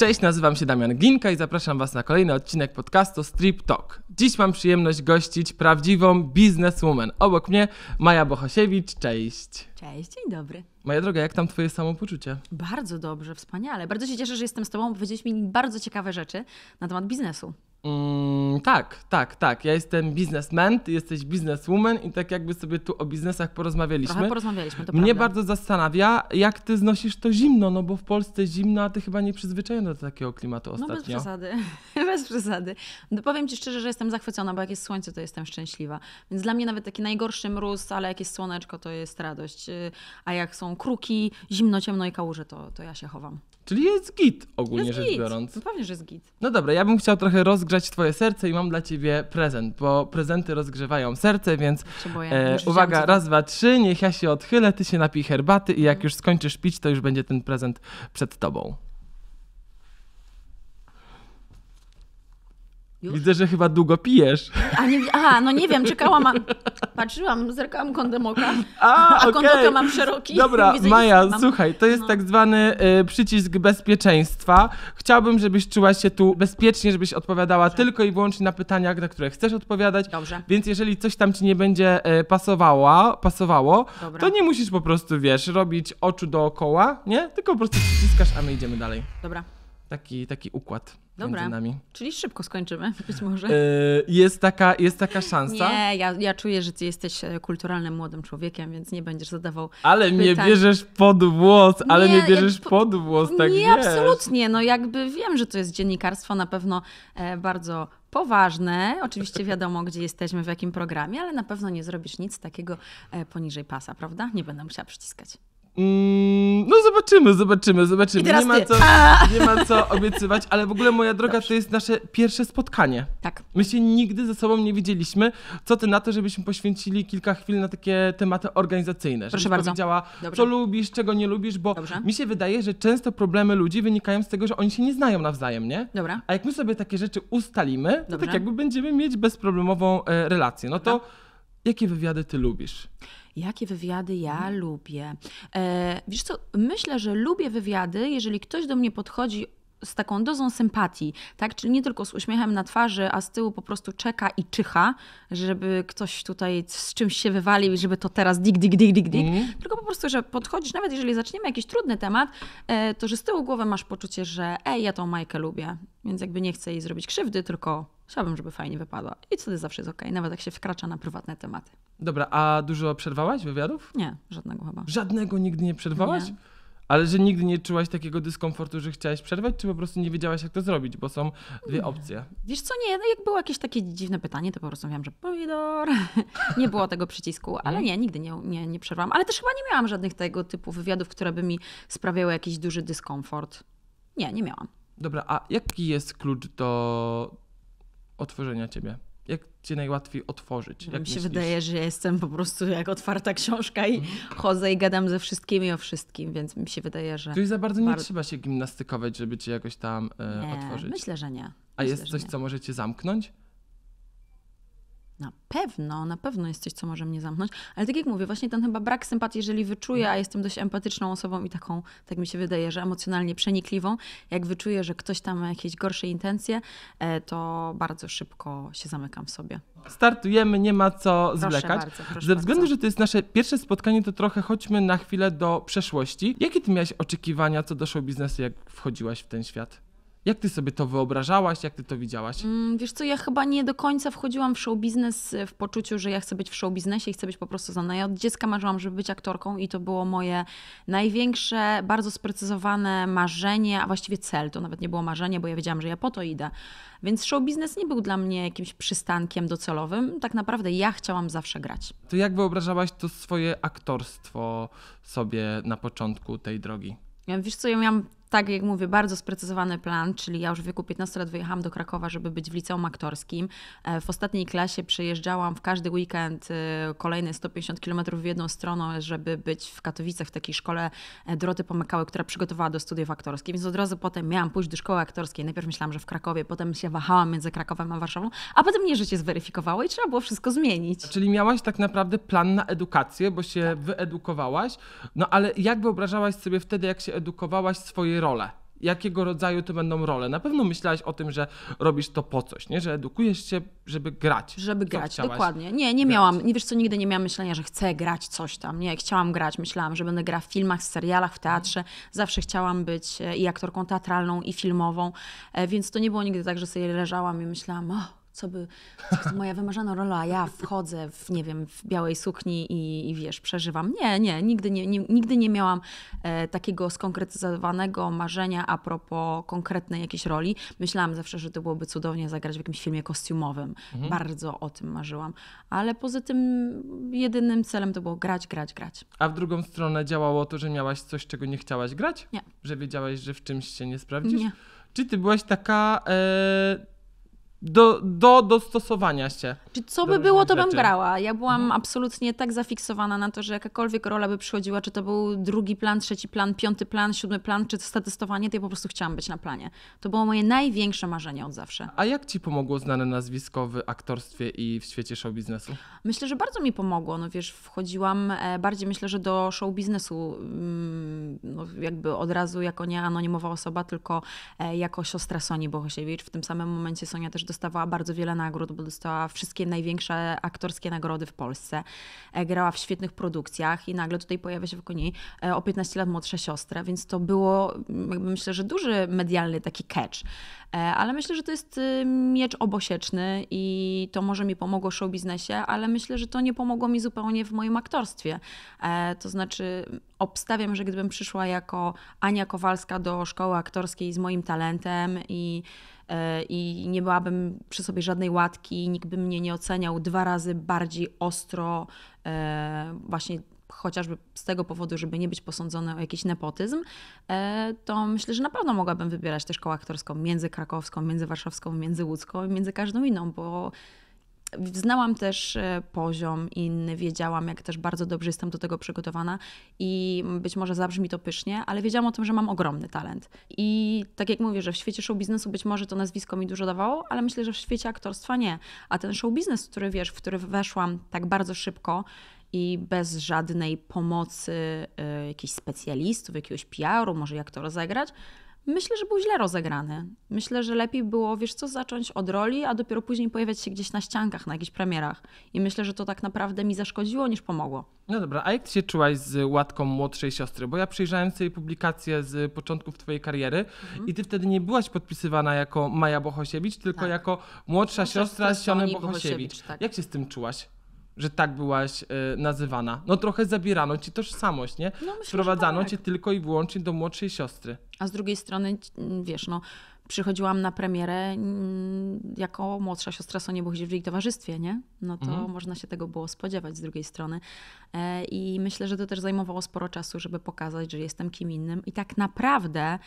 Cześć, nazywam się Damian Glinka i zapraszam Was na kolejny odcinek podcastu Strip Talk. Dziś mam przyjemność gościć prawdziwą bizneswoman. Obok mnie Maja Bohosiewicz, cześć. Cześć, dzień dobry. Moja droga, jak tam Twoje samopoczucie? Bardzo dobrze, wspaniale. Bardzo się cieszę, że jestem z Tobą. Powiedziałeś mi bardzo ciekawe rzeczy na temat biznesu. Mm, tak, tak, tak. Ja jestem biznesman, ty jesteś bizneswoman i tak jakby sobie tu o biznesach porozmawialiśmy. Trochę porozmawialiśmy, to Mnie prawda. bardzo zastanawia, jak ty znosisz to zimno, no bo w Polsce zimno, a ty chyba nie przyzwyczajona do takiego klimatu ostatnio. No bez przesady, bez przesady. No, powiem ci szczerze, że jestem zachwycona, bo jak jest słońce, to jestem szczęśliwa. Więc dla mnie nawet taki najgorszy mróz, ale jak jest słoneczko, to jest radość. Y, a jak są kruki, zimno, ciemno i kałuże, to, to ja się chowam. Czyli jest git ogólnie jest rzecz biorąc. No pewnie, że jest git. No dobra, ja bym chciał trochę rozgrzać twoje serce i mam dla ciebie prezent, bo prezenty rozgrzewają serce, więc e, uwaga, raz, dwa, trzy, niech ja się odchylę, ty się napij herbaty i jak mhm. już skończysz pić, to już będzie ten prezent przed tobą. Już? Widzę, że chyba długo pijesz. A nie, aha, no nie wiem, czekałam, a... patrzyłam, zerkałam kątem oka, a, a okay. mam szeroki. Dobra, Widzę, Maja, mam. słuchaj, to jest no. tak zwany y, przycisk bezpieczeństwa. Chciałbym, żebyś czuła się tu bezpiecznie, żebyś odpowiadała Dobrze. tylko i wyłącznie na pytania, na które chcesz odpowiadać. Dobrze. Więc jeżeli coś tam ci nie będzie y, pasowała, pasowało, Dobra. to nie musisz po prostu, wiesz, robić oczu dookoła, nie? Tylko po prostu przyciskasz, a my idziemy dalej. Dobra. Taki, taki układ Dobra. między nami. Czyli szybko skończymy, być może. E, jest taka, jest taka szansa. Nie, ja, ja czuję, że ty jesteś e, kulturalnym młodym człowiekiem, więc nie będziesz zadawał. Ale pytań. mnie bierzesz pod włos, ale nie, mnie bierzesz jak, pod włos, tak Nie, wiesz. absolutnie. No jakby wiem, że to jest dziennikarstwo na pewno e, bardzo poważne. Oczywiście wiadomo, gdzie jesteśmy, w jakim programie, ale na pewno nie zrobisz nic takiego poniżej pasa, prawda? Nie będę musiała przyciskać. Mm, no zobaczymy, zobaczymy, zobaczymy. Nie ma, co, nie ma, co, obiecywać, ale w ogóle moja droga, Dobrze. to jest nasze pierwsze spotkanie. Tak. My się nigdy ze sobą nie widzieliśmy. Co ty na to, żebyśmy poświęcili kilka chwil na takie tematy organizacyjne? Proszę bardzo. powiedziała, Dobrze. co lubisz, czego nie lubisz, bo Dobrze. mi się wydaje, że często problemy ludzi wynikają z tego, że oni się nie znają nawzajem, nie? Dobra. A jak my sobie takie rzeczy ustalimy, to tak jakby będziemy mieć bezproblemową e, relację. No to jakie wywiady ty lubisz? jakie wywiady ja mhm. lubię. E, wiesz co, myślę, że lubię wywiady, jeżeli ktoś do mnie podchodzi z taką dozą sympatii, tak? Czyli nie tylko z uśmiechem na twarzy, a z tyłu po prostu czeka i czyha, żeby ktoś tutaj z czymś się wywalił i żeby to teraz dig, dig, dig, dig, dig. Mm. Tylko po prostu, że podchodzisz, nawet jeżeli zaczniemy jakiś trudny temat, e, to że z tyłu głowy masz poczucie, że ej, ja tą Majkę lubię, więc jakby nie chcę jej zrobić krzywdy, tylko Chciałabym, żeby fajnie wypadła. I wtedy zawsze jest okej, okay, nawet jak się wkracza na prywatne tematy. Dobra, a dużo przerwałaś wywiadów? Nie, żadnego chyba. Żadnego nigdy nie przerwałaś? Nie. Ale że nigdy nie czułaś takiego dyskomfortu, że chciałaś przerwać, czy po prostu nie wiedziałaś, jak to zrobić, bo są dwie nie. opcje. Wiesz co, nie, no jak było jakieś takie dziwne pytanie, to po prostu mówiłam, że pomidor. nie było tego przycisku, ale mhm. nie, nigdy nie, nie, nie przerwałam. Ale też chyba nie miałam żadnych tego typu wywiadów, które by mi sprawiały jakiś duży dyskomfort. Nie, nie miałam. Dobra, a jaki jest klucz do otworzenia ciebie? Jak cię najłatwiej otworzyć? Jak Mi się myślisz? wydaje, że jestem po prostu jak otwarta książka i mhm. chodzę i gadam ze wszystkimi o wszystkim, więc mi się wydaje, że. Czyli za bardzo nie bardzo... trzeba się gimnastykować, żeby cię jakoś tam e, nie, otworzyć. Myślę, że nie. A myślę, jest coś, co możecie zamknąć? na pewno, na pewno jest coś, co może mnie zamknąć, ale tak jak mówię, właśnie ten chyba brak sympatii, jeżeli wyczuję, a jestem dość empatyczną osobą i taką, tak mi się wydaje, że emocjonalnie przenikliwą, jak wyczuję, że ktoś tam ma jakieś gorsze intencje, e, to bardzo szybko się zamykam w sobie. Startujemy, nie ma co zwlekać. Proszę bardzo, proszę Ze względu, bardzo. że to jest nasze pierwsze spotkanie, to trochę chodźmy na chwilę do przeszłości. Jakie ty miałaś oczekiwania co do show biznesu, jak wchodziłaś w ten świat? Jak ty sobie to wyobrażałaś, jak ty to widziałaś? Mm, wiesz co, ja chyba nie do końca wchodziłam w show biznes e, w poczuciu, że ja chcę być w show biznesie i chcę być po prostu znana. Ja od dziecka marzyłam, żeby być aktorką i to było moje największe, bardzo sprecyzowane marzenie, a właściwie cel. To nawet nie było marzenie, bo ja wiedziałam, że ja po to idę. Więc show biznes nie był dla mnie jakimś przystankiem docelowym. Tak naprawdę ja chciałam zawsze grać. To jak wyobrażałaś to swoje aktorstwo sobie na początku tej drogi? Wiesz co, ja miałam tak jak mówię, bardzo sprecyzowany plan, czyli ja już w wieku 15 lat wyjechałam do Krakowa, żeby być w liceum aktorskim. E, w ostatniej klasie przejeżdżałam w każdy weekend e, kolejne 150 km w jedną stronę, żeby być w Katowicach w takiej szkole e, Doroty Pomykały, która przygotowała do studiów aktorskich. Więc od razu potem miałam pójść do szkoły aktorskiej. Najpierw myślałam, że w Krakowie, potem się wahałam między Krakowem a Warszawą, a potem mnie życie zweryfikowało i trzeba było wszystko zmienić. Czyli miałaś tak naprawdę plan na edukację, bo się tak. wyedukowałaś, no ale jak wyobrażałaś sobie wtedy, jak się edukowałaś swoje tutaj jakiego rodzaju to będą role. Na pewno myślałeś o tym, że robisz to po coś, nie? że edukujesz się, żeby grać. Żeby co grać, dokładnie. Nie, nie grać. miałam, nie wiesz co, nigdy nie miałam myślenia, że chcę grać coś tam. Nie, chciałam grać, myślałam, że będę grała w filmach, w serialach, w teatrze. Zawsze chciałam być e, i aktorką teatralną, i filmową, e, więc to nie było nigdy tak, że sobie leżałam i myślałam, oh, co by, co moja wymarzona rola, a ja wchodzę w, nie wiem, w białej sukni i, i wiesz, przeżywam. Nie, nie, nigdy nie, nie nigdy nie miałam e, takiego skonkretyzowanego marzenia a propos konkretnej jakiejś roli. Myślałam zawsze, że to byłoby cudownie zagrać w jakimś filmie kostiumowym. Mhm. Bardzo o tym marzyłam. Ale poza tym jedynym celem to było grać, grać, grać. A w drugą stronę działało to, że miałaś coś, czego nie chciałaś grać? Nie. Że wiedziałaś, że w czymś się nie sprawdzisz? Nie. Czy ty byłaś taka... E do, do dostosowania się. Czy co by było, to bym grała. Ja byłam mhm. absolutnie tak zafiksowana na to, że jakakolwiek rola by przychodziła, czy to był drugi plan, trzeci plan, piąty plan, siódmy plan, czy to statystowanie, to ja po prostu chciałam być na planie. To było moje największe marzenie od zawsze. A jak ci pomogło znane nazwisko w aktorstwie i w świecie show biznesu? Myślę, że bardzo mi pomogło. No wiesz, wchodziłam e, bardziej myślę, że do show biznesu mm, no jakby od razu jako nie anonimowa osoba, tylko e, jako siostra Soni Bohosiewicz. W tym samym momencie Sonia też dostawała bardzo wiele nagród, bo dostała wszystkie największe aktorskie nagrody w Polsce. E, grała w świetnych produkcjach i nagle tutaj pojawia się wokół niej o 15 lat młodsza siostra, więc to było, mm, myślę, że duży medialny taki catch. E, ale myślę, że to jest y, miecz obosieczny i to może mi pomogło w show biznesie, ale myślę, że to nie pomogło mi zupełnie w moim aktorstwie. E, to znaczy, obstawiam, że gdybym przyszła jako Ania Kowalska do szkoły aktorskiej z moim talentem i E, i nie miałabym przy sobie żadnej łatki, nikt by mnie nie oceniał dwa razy bardziej ostro, e, właśnie chociażby z tego powodu, żeby nie być posądzony o jakiś nepotyzm, e, to myślę, że na pewno mogłabym wybierać też szkołę aktorską między krakowską, między warszawską, między łódzką i między każdą inną, bo Znałam też e, poziom inny, wiedziałam, jak też bardzo dobrze jestem do tego przygotowana i być może zabrzmi to pysznie, ale wiedziałam o tym, że mam ogromny talent. I tak jak mówię, że w świecie show biznesu być może to nazwisko mi dużo dawało, ale myślę, że w świecie aktorstwa nie. A ten show biznes, który wiesz, w który weszłam tak bardzo szybko, i bez żadnej pomocy y, jakichś specjalistów, jakiegoś PR-u, może jak to rozegrać, Myślę, że był źle rozegrany. Myślę, że lepiej było, wiesz co, zacząć od roli, a dopiero później pojawiać się gdzieś na ściankach, na jakichś premierach. I myślę, że to tak naprawdę mi zaszkodziło niż pomogło. No dobra, a jak ty się czułaś z łatką młodszej siostry? Bo ja przyjrzałem sobie publikacje z początków twojej kariery mhm. i ty wtedy nie byłaś podpisywana jako Maja Bohosiewicz, tylko tak. jako młodsza siostra, siostra Siony Bohosiewicz. Bohosiewicz tak. Jak się z tym czułaś? że tak byłaś e, nazywana. No trochę zabierano ci tożsamość, nie? No, myślę, Sprowadzano tak. cię tylko i wyłącznie do młodszej siostry. A z drugiej strony, mm, wiesz, no przychodziłam na premierę mm, jako młodsza siostra Sonia Buchdzie w jej towarzystwie, nie? No to mhm. można się tego było spodziewać z drugiej strony. E, I myślę, że to też zajmowało sporo czasu, żeby pokazać, że jestem kim innym. I tak naprawdę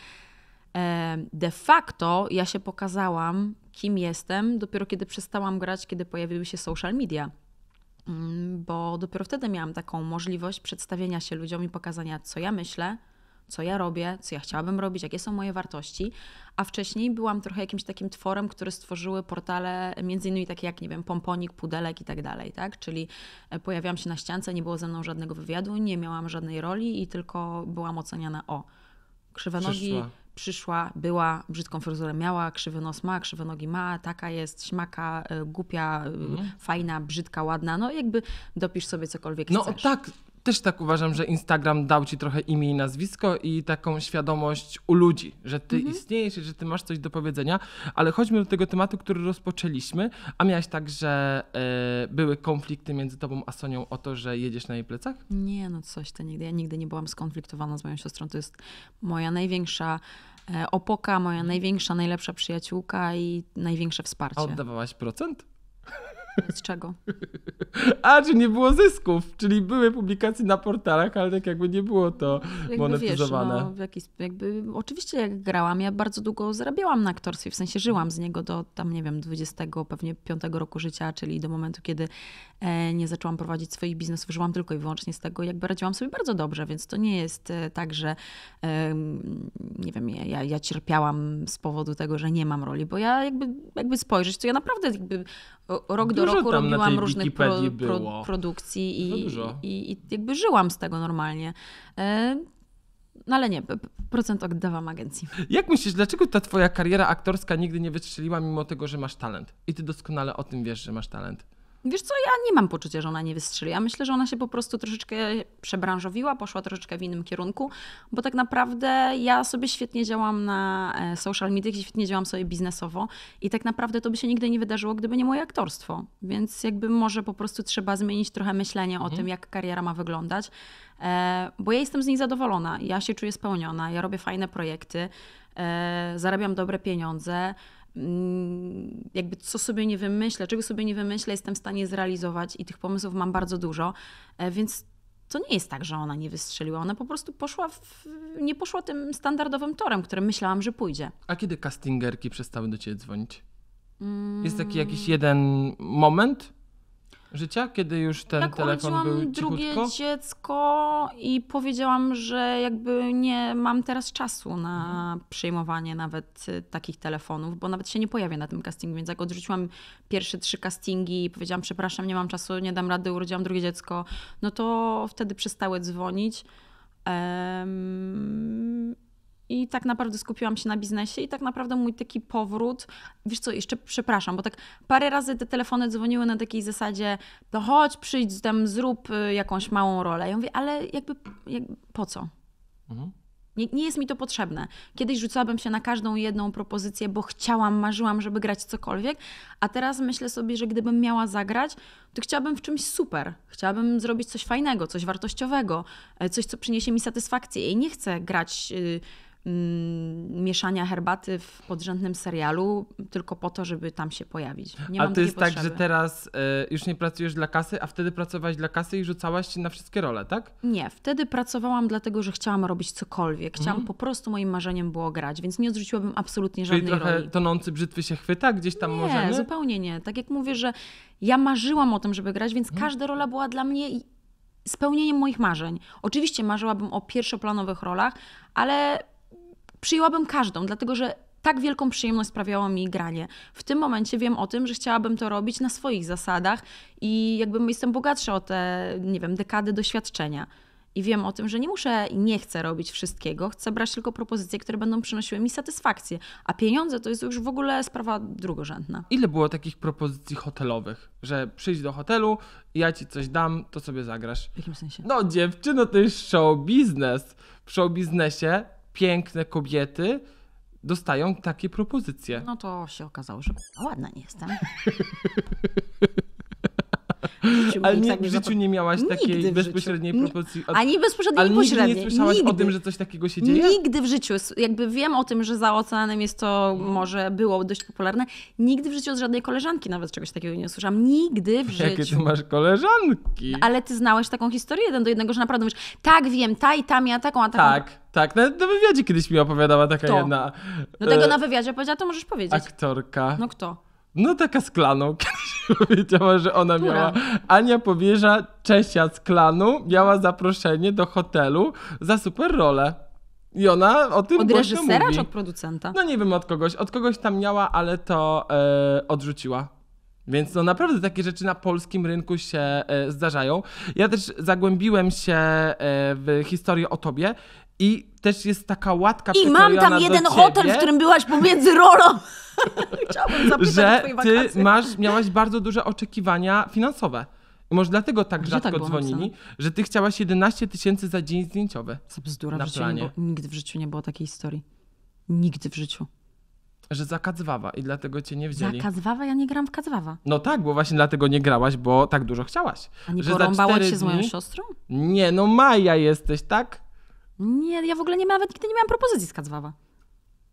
e, de facto ja się pokazałam, kim jestem, dopiero kiedy przestałam grać, kiedy pojawiły się social media. Mm, bo dopiero wtedy miałam taką możliwość przedstawienia się ludziom i pokazania, co ja myślę, co ja robię, co ja chciałabym robić, jakie są moje wartości, a wcześniej byłam trochę jakimś takim tworem, który stworzyły portale między innymi takie jak, nie wiem, pomponik, pudelek i tak dalej, tak? Czyli e, pojawiałam się na ściance, nie było ze mną żadnego wywiadu, nie miałam żadnej roli i tylko byłam oceniana o krzywe nogi, Przyszła przyszła, była, brzydką fryzurę miała, krzywy nos ma, krzywe nogi ma, taka jest, śmaka, e, głupia, mm. fajna, brzydka, ładna. No jakby dopisz sobie cokolwiek no, chcesz. No tak, też tak uważam, że Instagram dał ci trochę imię i nazwisko i taką świadomość u ludzi, że ty mhm. istniejesz, że ty masz coś do powiedzenia, ale chodźmy do tego tematu, który rozpoczęliśmy, a miałaś tak, że y, były konflikty między tobą a Sonią o to, że jedziesz na jej plecach? Nie, no coś to nigdy. Ja nigdy nie byłam skonfliktowana z moją siostrą. To jest moja największa e, opoka, moja mhm. największa, najlepsza przyjaciółka i największe wsparcie. A oddawałaś procent? Z czego? A, czy nie było zysków, czyli były publikacje na portalach, ale tak jakby nie było to jakby monetyzowane. Wiesz, no, w jakiś, jakby, oczywiście jak grałam, ja bardzo długo zarabiałam na aktorstwie, w sensie żyłam z niego do tam, nie wiem, 20, pewnie 5 roku życia, czyli do momentu, kiedy e, nie zaczęłam prowadzić swoich biznesów, żyłam tylko i wyłącznie z tego, jakby radziłam sobie bardzo dobrze, więc to nie jest e, tak, że e, nie wiem, ja, ja cierpiałam z powodu tego, że nie mam roli, bo ja jakby, jakby spojrzeć, to ja naprawdę jakby rok dużo do roku robiłam różnych pro, pro, produkcji i, i, i, jakby żyłam z tego normalnie. E, no ale nie, procent oddawam agencji. Jak myślisz, dlaczego ta twoja kariera aktorska nigdy nie wystrzeliła, mimo tego, że masz talent? I ty doskonale o tym wiesz, że masz talent. Wiesz co, ja nie mam poczucia, że ona nie wystrzeli. Ja myślę, że ona się po prostu troszeczkę przebranżowiła, poszła troszeczkę w innym kierunku, bo tak naprawdę ja sobie świetnie działam na e, social mediach, świetnie działam sobie biznesowo i tak naprawdę to by się nigdy nie wydarzyło, gdyby nie moje aktorstwo. Więc jakby może po prostu trzeba zmienić trochę myślenie mhm. o tym, jak kariera ma wyglądać, e, bo ja jestem z niej zadowolona, ja się czuję spełniona, ja robię fajne projekty, e, zarabiam dobre pieniądze, Mm, jakby co sobie nie wymyślę, czego sobie nie wymyślę, jestem w stanie zrealizować i tych pomysłów mam bardzo dużo, e, więc to nie jest tak, że ona nie wystrzeliła. Ona po prostu poszła w, nie poszła tym standardowym torem, którym myślałam, że pójdzie. A kiedy castingerki przestały do ciebie dzwonić? Jest taki jakiś mm. jeden moment, życia, kiedy już ten tak, telefon był cichutko? drugie dziecko i powiedziałam, że jakby nie mam teraz czasu na mhm. przejmowanie przyjmowanie nawet y, takich telefonów, bo nawet się nie pojawia na tym castingu, więc jak odrzuciłam pierwsze trzy castingi i powiedziałam przepraszam, nie mam czasu, nie dam rady, urodziłam drugie dziecko, no to wtedy przestały dzwonić. I tak naprawdę skupiłam się na biznesie i tak naprawdę mój taki powrót, wiesz co, jeszcze przepraszam, bo tak parę razy te telefony dzwoniły na takiej zasadzie, to chodź, przyjdź tam, zrób y, jakąś małą rolę. Ja mówię, ale jakby, po co? Mhm. Nie, nie, jest mi to potrzebne. Kiedyś rzucałabym się na każdą jedną propozycję, bo chciałam, marzyłam, żeby grać cokolwiek, a teraz myślę sobie, że gdybym miała zagrać, to chciałabym w czymś super. Chciałabym zrobić coś fajnego, coś wartościowego, e, coś, co przyniesie mi satysfakcję. I nie chcę grać y, Mm, mieszania herbaty w podrzędnym serialu tylko po to, żeby tam się pojawić. Nie a to jest tak, potrzeby. że teraz y, już nie pracujesz dla kasy, a wtedy pracowałaś dla kasy i rzucałaś się na wszystkie role, tak? Nie, wtedy pracowałam dlatego, że chciałam robić cokolwiek. Chciałam mm. po prostu, moim marzeniem było grać, więc nie odrzuciłabym absolutnie żadnej Czyli trochę roli. tonący brzytwy się chwyta gdzieś tam może? Nie, zupełnie nie. Tak jak mówię, że ja marzyłam o tym, żeby grać, więc mm. każda rola była dla mnie spełnieniem moich marzeń. Oczywiście marzyłabym o pierwszoplanowych rolach, ale przyjęłabym każdą, dlatego że tak wielką przyjemność sprawiało mi granie. W tym momencie wiem o tym, że chciałabym to robić na swoich zasadach i jakby jestem bogatsza o te, nie wiem, dekady doświadczenia. I wiem o tym, że nie muszę i nie chcę robić wszystkiego, chcę brać tylko propozycje, które będą przynosiły mi satysfakcję. A pieniądze to jest już w ogóle sprawa drugorzędna. Ile było takich propozycji hotelowych, że przyjdź do hotelu, ja ci coś dam, to sobie zagrasz? W jakim sensie? No dziewczyno, to jest show biznes. W show biznesie piękne kobiety dostają takie propozycje. No to się okazało, że ładna nie jestem. Ale tak nie, w życiu nie miałaś takiej bezpośredniej propozycji. Od... Ani bezpośredniej, ani pośredniej. nie słyszałaś nigdy. o tym, że coś takiego się dzieje? Nigdy w życiu. Jakby wiem o tym, że za oceanem jest to może było dość popularne. Nigdy w życiu od żadnej koleżanki nawet czegoś takiego nie słyszałam. Nigdy w życiu. Jakie ty masz koleżanki? No, ale ty znałeś taką historię jeden do jednego, że naprawdę mówisz, tak wiem, ta i ta miała taką, a taką. Tak. Tak, na, na, wywiadzie kiedyś mi opowiadała taka kto? jedna. Dlatego no tego e, na wywiadzie powiedziała, to możesz powiedzieć. Aktorka. No kto? No taka z klanu. Kiedyś powiedziała, że ona miała. Ania powierza Czesia z klanu, miała zaproszenie do hotelu za super rolę. I ona o tym Od reżysera mówi. czy od producenta? No nie wiem od kogoś. Od kogoś tam miała, ale to e, odrzuciła. Więc no naprawdę takie rzeczy na polskim rynku się e, zdarzają. Ja też zagłębiłem się e, w historię o tobie i też jest taka łatka I mam tam jeden hotel, w którym byłaś pomiędzy rolą. Chciałabym zapytać że ty masz, miałaś bardzo duże oczekiwania finansowe. Może dlatego tak Gdzie rzadko tak dzwonili, że ty chciałaś 11 tysięcy za dzień zdjęciowy. Co bzdura, na w planie. Było, nigdy w życiu nie było takiej historii. Nigdy w życiu. Że za kadzwawa i dlatego cię nie wzięli. Za kadzwawa? Ja nie gram w kadzwawa. No tak, bo właśnie dlatego nie grałaś, bo tak dużo chciałaś. A nie że porąbałaś się dni... z moją siostrą? Nie, no Maja jesteś, tak? Nie, ja w ogóle nie miałam, nawet nigdy nie miałam propozycji z Kacwawa.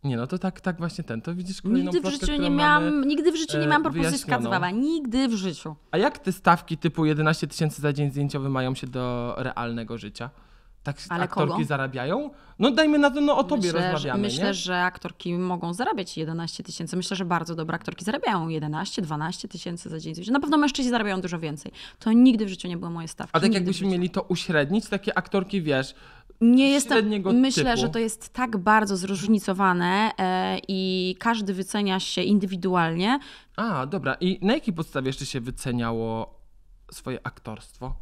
Nie, no to tak, tak właśnie ten. To widzisz kolejną nigdy plotkę, w życiu nie miałam, Nigdy w życiu nie e, miałam propozycji Kacwawa. Nigdy w życiu. A jak te stawki typu 11 tysięcy za dzień zdjęciowy mają się do realnego życia? Tak Ale aktorki kogo? zarabiają? No dajmy na to, no o tobie myślę, rozmawiamy. Że, myślę, nie? że aktorki mogą zarabiać 11 tysięcy. Myślę, że bardzo dobre aktorki zarabiają 11, 12 tysięcy za dzień. Na pewno mężczyźni zarabiają dużo więcej. To nigdy w życiu nie było moje stawki. A tak nigdy jakbyśmy mieli to uśrednić, takie aktorki, wiesz, nie jestem. Myślę, typu. że to jest tak bardzo zróżnicowane e, i każdy wycenia się indywidualnie. A, dobra. I na jakiej podstawie jeszcze się wyceniało swoje aktorstwo?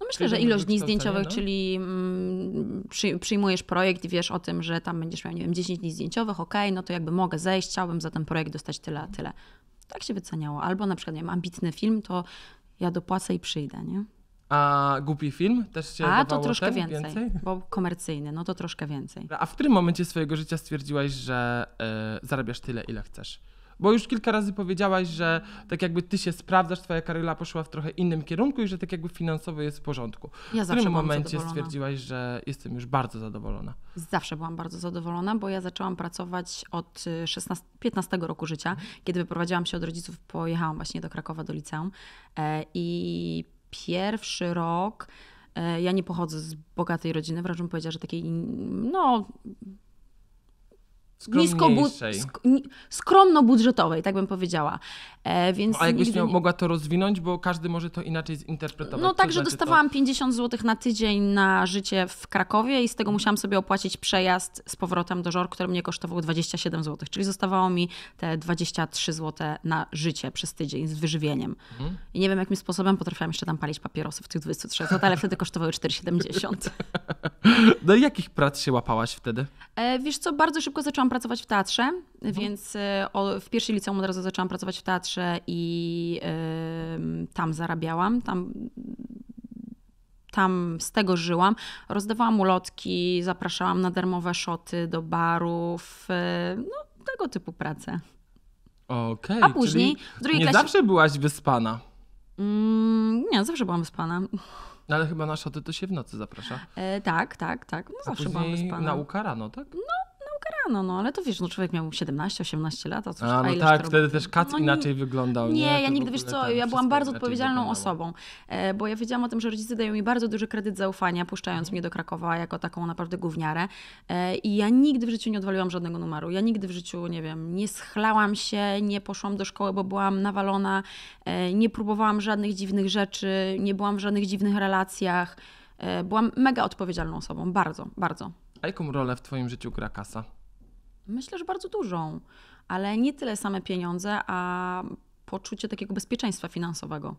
No myślę, że tak ilość dni zdjęciowych, no? czyli mm, przyjmujesz projekt i wiesz o tym, że tam będziesz miał, nie wiem, 10 dni zdjęciowych, ok, no to jakby mogę zejść, chciałbym za ten projekt dostać tyle, a tyle. Tak się wyceniało. Albo na przykład, nie wiem, ambitny film, to ja dopłacę i przyjdę, nie? A głupi film też się A, to troszkę więcej, więcej, bo komercyjny, no to troszkę więcej. A w którym momencie swojego życia stwierdziłaś, że y, zarabiasz tyle, ile chcesz? Bo już kilka razy powiedziałaś, że tak jakby ty się sprawdzasz, twoja kariera poszła w trochę innym kierunku i że tak jakby finansowo jest w porządku. Ja w którym momencie stwierdziłaś, że jestem już bardzo zadowolona? Zawsze byłam bardzo zadowolona, bo ja zaczęłam pracować od 16, e, 15 roku życia. Kiedy wyprowadziłam się od rodziców, pojechałam właśnie do Krakowa, do liceum e, i pierwszy rok. E, ja nie pochodzę z bogatej rodziny, wręcz bym powiedziała, że takiej, no, nisko bu- sk- skromno budżetowej, tak bym powiedziała. E, więc a jakbyś nie... mogła to rozwinąć, bo każdy może to inaczej zinterpretować. No tak, że znaczy dostawałam to... 50 zł na tydzień na życie w Krakowie i z tego musiałam sobie opłacić przejazd z powrotem do Żor, który mnie kosztował 27 zł, czyli zostawało mi te 23 zł na życie przez tydzień z wyżywieniem. Mhm. I nie wiem jakim sposobem potrafiłam jeszcze tam palić papierosy w tych 23 zł, ale wtedy kosztowały 4,70. No i jakich prac się łapałaś wtedy? E, wiesz co, bardzo szybko zaczęłam zaczęłam pracować w teatrze, mhm. więc y, o, w pierwszej liceum od razu zaczęłam pracować w teatrze i tam zarabiałam, tam tam z tego żyłam. Rozdawałam ulotki, zapraszałam na darmowe szoty do barów, y, no tego typu pracę. Okej. Okay, A później w drugiej nie klasie... zawsze byłaś wyspana. Mm, nie, zawsze byłam wyspana. No ale chyba na szoty to się w nocy zaprasza. E, tak, tak, tak. No, A zawsze byłam wyspana. Nauka rano, tak? No grano, no ale to wiesz, no człowiek miał 17-18 lat, a coś A, no tak, wtedy też no Kac no, inaczej nie, wyglądał. Nie, nie ja nigdy, wiesz co, tak, ja byłam bardzo odpowiedzialną osobą, e, bo ja wiedziałam o tym, że rodzice dają mi bardzo duży kredyt zaufania, puszczając mnie do Krakowa jako taką naprawdę gówniarę e, i ja nigdy w życiu nie odwaliłam żadnego numeru, ja nigdy w życiu, nie wiem, nie schlałam się, nie poszłam do szkoły, bo byłam nawalona, e, nie próbowałam żadnych dziwnych rzeczy, nie byłam w żadnych dziwnych relacjach, byłam mega odpowiedzialną osobą, bardzo, bardzo. A jaką rolę w Twoim życiu gra kasa? Myślę, że bardzo dużą, ale nie tyle same pieniądze, a poczucie takiego bezpieczeństwa finansowego.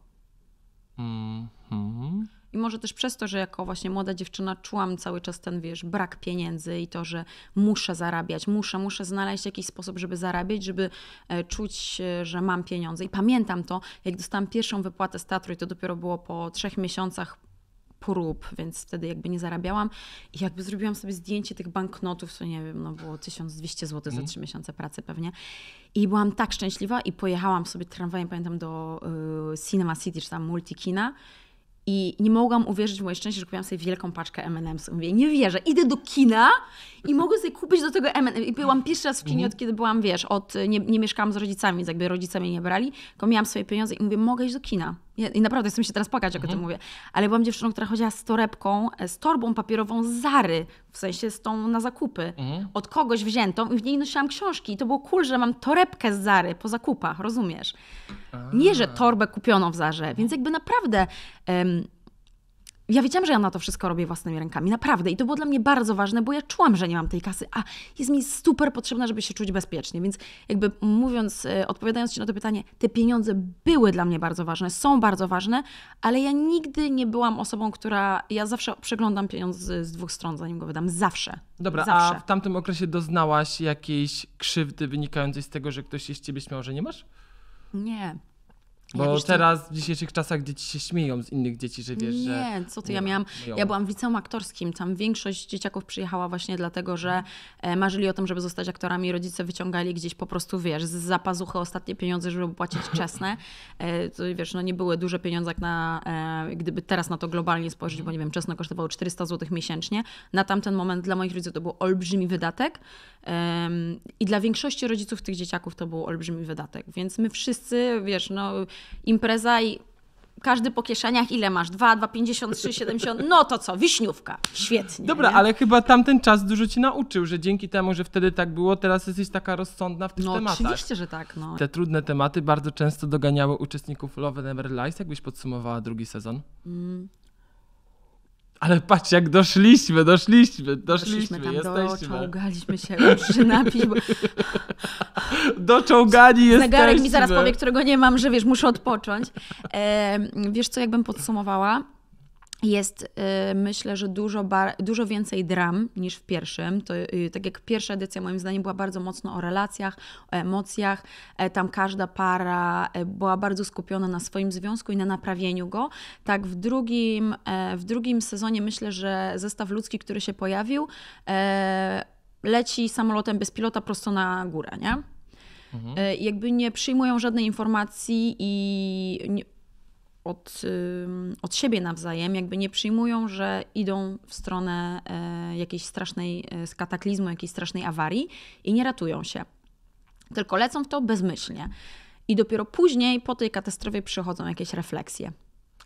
Mm -hmm. I może też przez to, że jako właśnie młoda dziewczyna czułam cały czas ten, wiesz, brak pieniędzy i to, że muszę zarabiać, muszę, muszę znaleźć jakiś sposób, żeby zarabiać, żeby e, czuć, e, że mam pieniądze. I pamiętam to, jak dostałam pierwszą wypłatę z teatru i to dopiero było po trzech miesiącach prób, więc wtedy jakby nie zarabiałam i jakby zrobiłam sobie zdjęcie tych banknotów, co nie wiem, no było 1200 zł za mhm. trzy miesiące pracy pewnie. I byłam tak szczęśliwa i pojechałam sobie tramwajem, pamiętam, do y, Cinema City, czy tam Multikina i nie mogłam uwierzyć w moje szczęście, że kupiłam sobie wielką paczkę M&M's. Mówię, nie wierzę, idę do kina i mogę sobie kupić do tego M&M's I byłam pierwszy raz w kinie, mhm. od kiedy byłam, wiesz, od, nie, nie mieszkałam z rodzicami, więc jakby rodzice mnie nie brali, tylko miałam swoje pieniądze i mówię, mogę iść do kina. I naprawdę chcę się teraz płakać, jak mhm. o tym mhm. mówię. Ale byłam dziewczyną, która chodziła z torebką, e, z torbą papierową z Zary, sensie z tą na zakupy, mhm. od kogoś wziętą i w niej nosiłam książki. I to było cool, że mam torebkę z Zary po zakupach, rozumiesz? A. Nie, że torbę kupiono w Zarze, więc jakby naprawdę... Um, ja wiedziałam, że ja na to wszystko robię własnymi rękami, naprawdę. I to było dla mnie bardzo ważne, bo ja czułam, że nie mam tej kasy, a jest mi super potrzebna, żeby się czuć bezpiecznie. Więc jakby mówiąc, e, odpowiadając Ci na to pytanie, te pieniądze były dla mnie bardzo ważne, są bardzo ważne, ale ja nigdy nie byłam osobą, która. Ja zawsze przeglądam pieniądze z, z dwóch stron, zanim go wydam. Zawsze. Dobra, zawsze. a w tamtym okresie doznałaś jakiejś krzywdy wynikającej z tego, że ktoś się z ciebie śmiał, że nie masz? Nie. Bo ja teraz w dzisiejszych czasach dzieci się śmieją z innych dzieci, że wiesz, nie, że... Nie, co ty, ja miałam, ja byłam w liceum aktorskim, tam większość dzieciaków przyjechała właśnie dlatego, że e, marzyli o tym, żeby zostać aktorami, rodzice wyciągali gdzieś po prostu, wiesz, z zapazuchy ostatnie pieniądze, żeby płacić czesne. E, to, wiesz, no nie były duże pieniądze jak na, e, gdyby teraz na to globalnie spojrzeć, bo nie wiem, czesne kosztowało 400 zł miesięcznie. Na tamten moment dla moich rodziców to był olbrzymi wydatek i dla większości rodziców tych dzieciaków to był olbrzymi wydatek, więc my wszyscy, wiesz, no impreza i każdy po kieszeniach, ile masz? 2, 2,50, 3,70? No to co, wiśniówka. Świetnie. Dobra, nie? ale chyba tamten czas dużo ci nauczył, że dzięki temu, że wtedy tak było, teraz jesteś taka rozsądna w tych no, tematach. No oczywiście, że tak. No. Te trudne tematy bardzo często doganiały uczestników Love Never Lies. Jak byś podsumowała drugi sezon? Mm. Ale patrz, jak doszliśmy, doszliśmy, doszliśmy, doszliśmy tam jesteśmy. Doczołgaliśmy się, muszę napić, bo... Doczołgani jesteśmy. Zegarek mi zaraz powie, którego nie mam, że wiesz, muszę odpocząć. E, wiesz co, jakbym podsumowała? jest y, myślę, że dużo, dużo więcej dram niż w pierwszym. To, y, tak jak pierwsza edycja moim zdaniem była bardzo mocno o relacjach, o emocjach. E, tam każda para e, była bardzo skupiona na swoim związku i na naprawieniu go. Tak w drugim, e, w drugim sezonie myślę, że zestaw ludzki, który się pojawił, leci samolotem bez pilota prosto na górę, nie? Mhm. Jakby nie przyjmują żadnej informacji i od, od siebie nawzajem, jakby nie przyjmują, że idą w stronę e, jakiejś strasznej e, kataklizmu, jakiejś strasznej awarii i nie ratują się, tylko lecą w to bezmyślnie. I dopiero później po tej katastrofie przychodzą jakieś refleksje.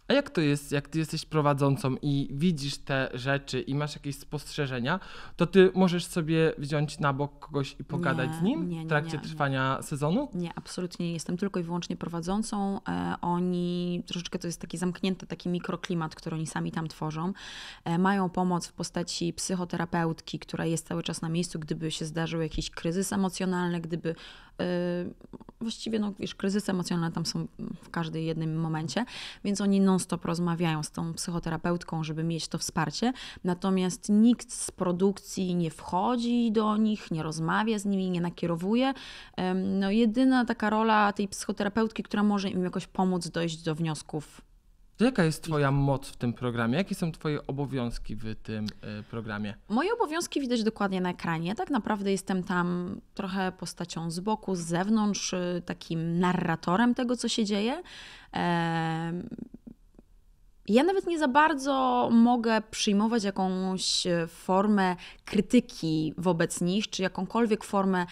A jak to jest, jak ty jesteś prowadzącą i widzisz te rzeczy i masz jakieś spostrzeżenia, to ty możesz sobie wziąć na bok kogoś i pogadać nie, z nim nie, nie, w trakcie trwania sezonu? Nie, absolutnie nie. Jestem tylko i wyłącznie prowadzącą. E, oni, troszeczkę to jest taki zamknięty taki mikroklimat, który oni sami tam tworzą. E, mają pomoc w postaci psychoterapeutki, która jest cały czas na miejscu, gdyby się zdarzył jakiś kryzys emocjonalny, gdyby e, właściwie, no wiesz, kryzysy emocjonalne tam są w każdym jednym momencie, więc oni no non-stop rozmawiają z tą psychoterapeutką, żeby mieć to wsparcie, natomiast nikt z produkcji nie wchodzi do nich, nie rozmawia z nimi, nie nakierowuje. No, jedyna taka rola tej psychoterapeutki, która może im jakoś pomóc dojść do wniosków to jaka jest Twoja moc w tym programie? Jakie są Twoje obowiązki w tym e, programie? Moje obowiązki widać dokładnie na ekranie. tak naprawdę jestem tam trochę postacią z boku, z zewnątrz, y, takim narratorem tego, co się dzieje ja nawet nie za bardzo mogę przyjmować jakąś e, formę krytyki wobec nich, czy jakąkolwiek formę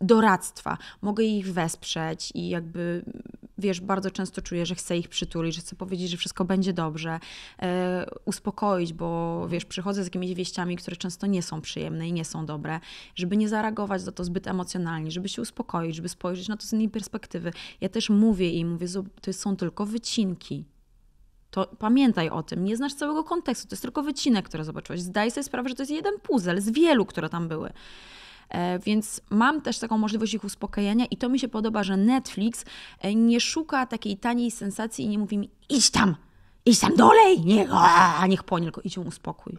doradztwa. Mogę ich wesprzeć i jakby, wiesz, bardzo często czuję, że chcę ich przytulić, że chcę powiedzieć, że wszystko będzie dobrze, e, uspokoić, bo wiesz, przychodzę z jakimiś wieściami, które często nie są przyjemne i nie są dobre, żeby nie zareagować na to zbyt emocjonalnie, żeby się uspokoić, żeby spojrzeć na to z innej perspektywy. Ja też mówię im, mówię, to są tylko wycinki to pamiętaj o tym, nie znasz całego kontekstu, to jest tylko wycinek, który zobaczyłeś. Zdaj sobie sprawę, że to jest jeden puzzle z wielu, które tam były. E, więc mam też taką możliwość ich uspokajania i to mi się podoba, że Netflix e, nie szuka takiej taniej sensacji i nie mówi mi idź tam, idź tam dolej, niech, a, niech po nie, tylko idź ją uspokój.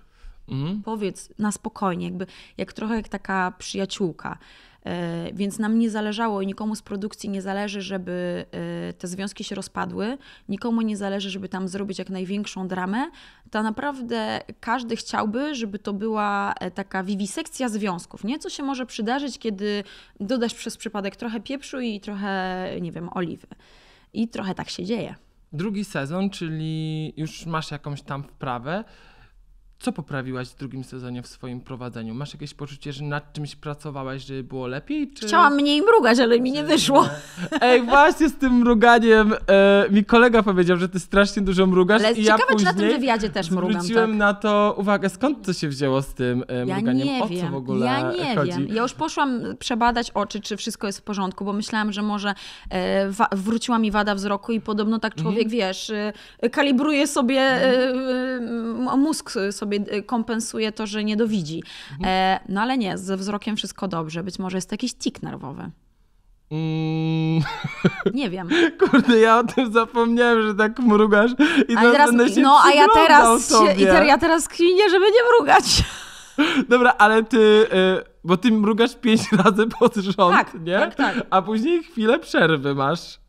Mhm. Powiedz na spokojnie, jakby jak trochę jak taka przyjaciółka. E, więc nam nie zależało i nikomu z produkcji nie zależy, żeby e, te związki się rozpadły, nikomu nie zależy, żeby tam zrobić jak największą dramę. To naprawdę każdy chciałby, żeby to była e, taka wiwisekcja związków, nie? Co się może przydarzyć, kiedy dodasz przez przypadek trochę pieprzu i trochę, nie wiem, oliwy. I trochę tak się dzieje. Drugi sezon, czyli już masz jakąś tam wprawę. Co poprawiłaś w drugim sezonie w swoim prowadzeniu? Masz jakieś poczucie, że nad czymś pracowałaś, żeby było lepiej? Czy... Chciałam mniej mrugać, ale mi nie wyszło. Ej, właśnie z tym mruganiem e, mi kolega powiedział, że ty strasznie dużo mrugasz. Ale i ciekawe, ja czy na tym wywiadzie też mrugam. Zwróciłem tak? na to uwagę, skąd to się wzięło z tym e, mruganiem? Ja o wiem. co w ogóle Ja nie chodzi? wiem. Ja już poszłam przebadać oczy, czy wszystko jest w porządku, bo myślałam, że może e, wróciła mi wada wzroku i podobno tak człowiek, mhm. wiesz, e, kalibruje sobie, e, mhm. mózg sobie sobie y, kompensuje to, że nie dowidzi. Mhm. E, no ale nie, ze wzrokiem wszystko dobrze. Być może jest to jakiś tik nerwowy. Mm. Nie wiem. Kurde, ja o tym zapomniałem, że tak mrugasz. I a teraz, no a ja teraz, się, i ja teraz kminię, żeby nie mrugać. Dobra, ale ty, y, bo ty mrugasz pięć razy pod rząd, tak, nie? Tak, tak. A później chwilę przerwy masz.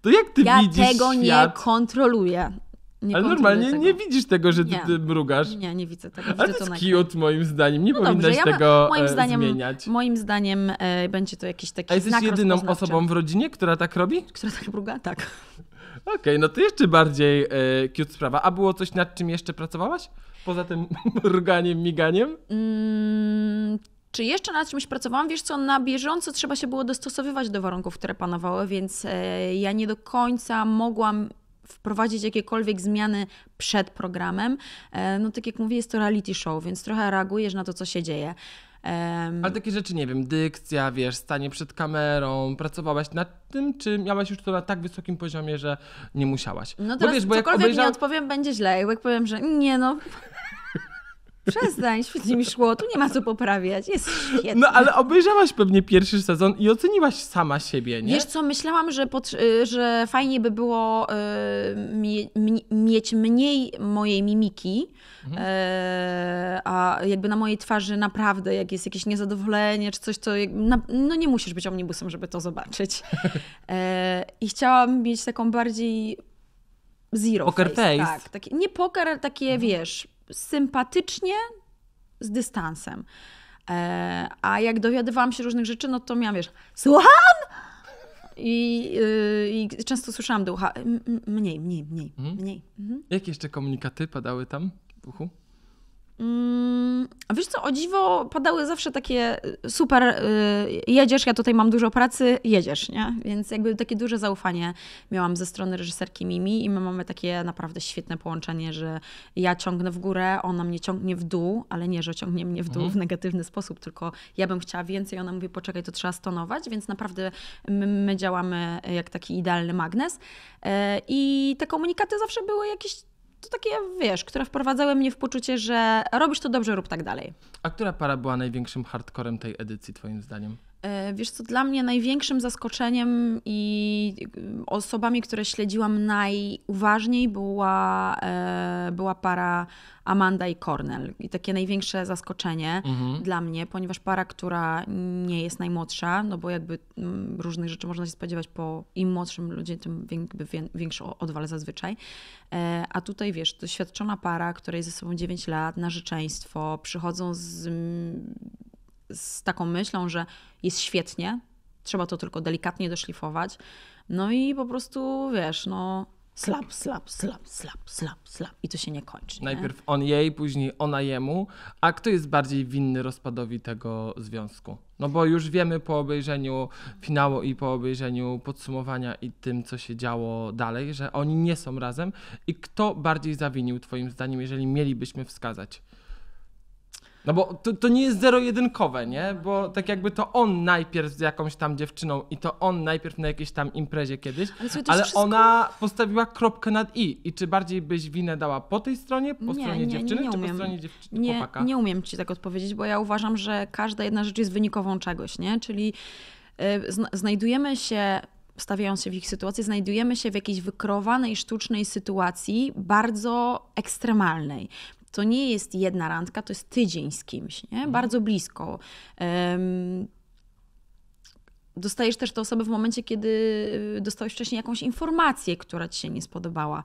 To jak ty ja widzisz Ja tego świat? nie kontroluję. Nie Ale normalnie tego. nie widzisz tego, że ty, ty mrugasz. Nie, nie widzę tego. Widzę Ale to jest cute moim zdaniem. Nie no powinnaś dobrze, ja tego e, moim zdaniem, zmieniać. Moim zdaniem e, będzie to jakiś taki A jesteś jedyną osobą w rodzinie, która tak robi? Która tak mruga? Tak. Okej, okay, no to jeszcze bardziej e, cute sprawa. A było coś, nad czym jeszcze pracowałaś? Poza tym mruganiem, miganiem? Mm, czy jeszcze nad czymś pracowałam? Wiesz co, na bieżąco trzeba się było dostosowywać do warunków, które panowały, więc e, ja nie do końca mogłam wprowadzić jakiekolwiek zmiany przed programem. E, no tak jak mówię, jest to reality show, więc trochę reagujesz na to, co się dzieje. Um... Ale takie rzeczy, nie wiem, dykcja, wiesz, stanie przed kamerą, pracowałaś nad tym, czy miałaś już to na tak wysokim poziomie, że nie musiałaś? No teraz bo wiesz, bo cokolwiek jak nie odpowiem, będzie źle. Jak powiem, że nie no... Przestań, świetnie mi szło, tu nie ma co poprawiać, jest świetnie. No ale obejrzałaś pewnie pierwszy sezon i oceniłaś sama siebie, nie? Wiesz co, myślałam, że, pod, y, że fajnie by było y, mieć mniej mojej mimiki, mhm. y, a jakby na mojej twarzy naprawdę, jak jest jakieś niezadowolenie czy coś, to jak, na, no nie musisz być omnibusem, żeby to zobaczyć. y, I chciałam mieć taką bardziej zero poker face. Tak, face. Tak, takie, nie poker, ale takie, mhm. wiesz sympatycznie, z dystansem. E, a jak dowiadywałam się różnych rzeczy, no to miałam, wiesz, słucham! I, yy, I, często słyszałam do ucha, mniej, mniej, mniej, mniej. Mhm. mhm". Jakie jeszcze komunikaty padały tam w uchu? A mm, wiesz co, o dziwo padały zawsze takie y, super, y, jedziesz, ja tutaj mam dużo pracy, jedziesz, nie? Więc jakby takie duże zaufanie miałam ze strony reżyserki Mimi i my mamy takie naprawdę świetne połączenie, że ja ciągnę w górę, ona mnie ciągnie w dół, ale nie, że ciągnie mnie w dół mhm. w negatywny sposób, tylko ja bym chciała więcej, ona mówi poczekaj, to trzeba stonować, więc naprawdę my, my działamy jak taki idealny magnes e, i te komunikaty zawsze były jakieś to takie, wiesz, które wprowadzały mnie w poczucie, że robisz to dobrze, rób tak dalej. A która para była największym hardcorem tej edycji, Twoim zdaniem? E, wiesz co, dla mnie największym zaskoczeniem i y, osobami, które śledziłam najuważniej była, e, była para Amanda i Cornell. I takie największe zaskoczenie mhm. dla mnie, ponieważ para, która nie jest najmłodsza, no bo jakby mm, różnych rzeczy można się spodziewać po im młodszym ludzie, tym większy odwal zazwyczaj. E, a tutaj wiesz, doświadczona para, której ze sobą 9 lat, narzeczeństwo, przychodzą z mm, z taką myślą, że jest świetnie, trzeba to tylko delikatnie doszlifować. No i po prostu wiesz, no slap, slap, slap, slap, slap, slap i to się nie kończy. Nie? Najpierw on jej, później ona jemu. A kto jest bardziej winny rozpadowi tego związku? No bo już wiemy po obejrzeniu finału i po obejrzeniu podsumowania i tym, co się działo dalej, że oni nie są razem. I kto bardziej zawinił, Twoim zdaniem, jeżeli mielibyśmy wskazać? No bo to, to nie jest zero-jedynkowe, nie? Bo tak jakby to on najpierw z jakąś tam dziewczyną i to on najpierw na jakiejś tam imprezie kiedyś, ale, ale wszystko... ona postawiła kropkę nad i. I czy bardziej byś winę dała po tej stronie, po nie, stronie nie, dziewczyny, nie, nie czy umiem. po stronie dziewczyny, nie, chłopaka? Nie umiem ci tak odpowiedzieć, bo ja uważam, że każda jedna rzecz jest wynikową czegoś, nie? Czyli yy, zna znajdujemy się stawiając się w ich sytuacji, znajdujemy się w jakiejś wykrowanej, sztucznej sytuacji, bardzo ekstremalnej. To nie jest jedna randka, to jest tydzień z kimś, nie? Mhm. bardzo blisko. Um, dostajesz też tę osobę w momencie, kiedy y, dostałeś wcześniej jakąś informację, która ci się nie spodobała.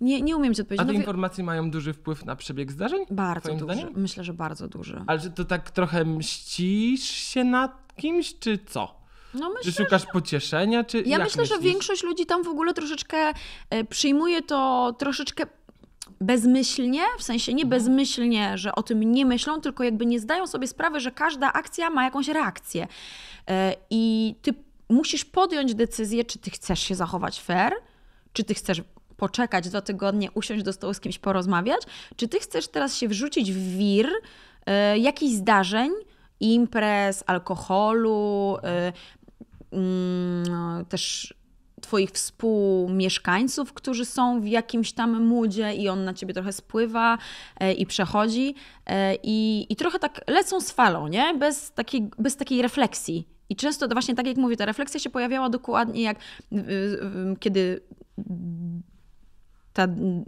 Nie, nie umiem ci odpowiedzieć. A te no, informacje mają duży wpływ na przebieg zdarzeń? Bardzo duży. Zdaniem? Myślę, że bardzo duży. Ale czy to tak trochę mścisz się nad kimś, czy co? No myślę, czy szukasz że... pocieszenia? Czy ja myślę, myślisz? że większość ludzi tam w ogóle troszeczkę e, przyjmuje to troszeczkę bezmyślnie, w sensie nie mhm. bezmyślnie, że o tym nie myślą, tylko jakby nie zdają sobie sprawy, że każda akcja ma jakąś reakcję. E, I ty musisz podjąć decyzję, czy ty chcesz się zachować fair, czy ty chcesz poczekać dwa tygodnie, usiąść do stołu z kimś porozmawiać, czy ty chcesz teraz się wrzucić w wir e, jakichś zdarzeń, imprez, alkoholu, e, mm, też Twoich współmieszkańców, którzy są w jakimś tam młodzie i on na ciebie trochę spływa e, i przechodzi e, i, i trochę tak lecą z falą, nie? Bez takiej, bez takiej refleksji. I często to właśnie tak jak mówię, ta refleksja się pojawiała dokładnie jak kiedy ta,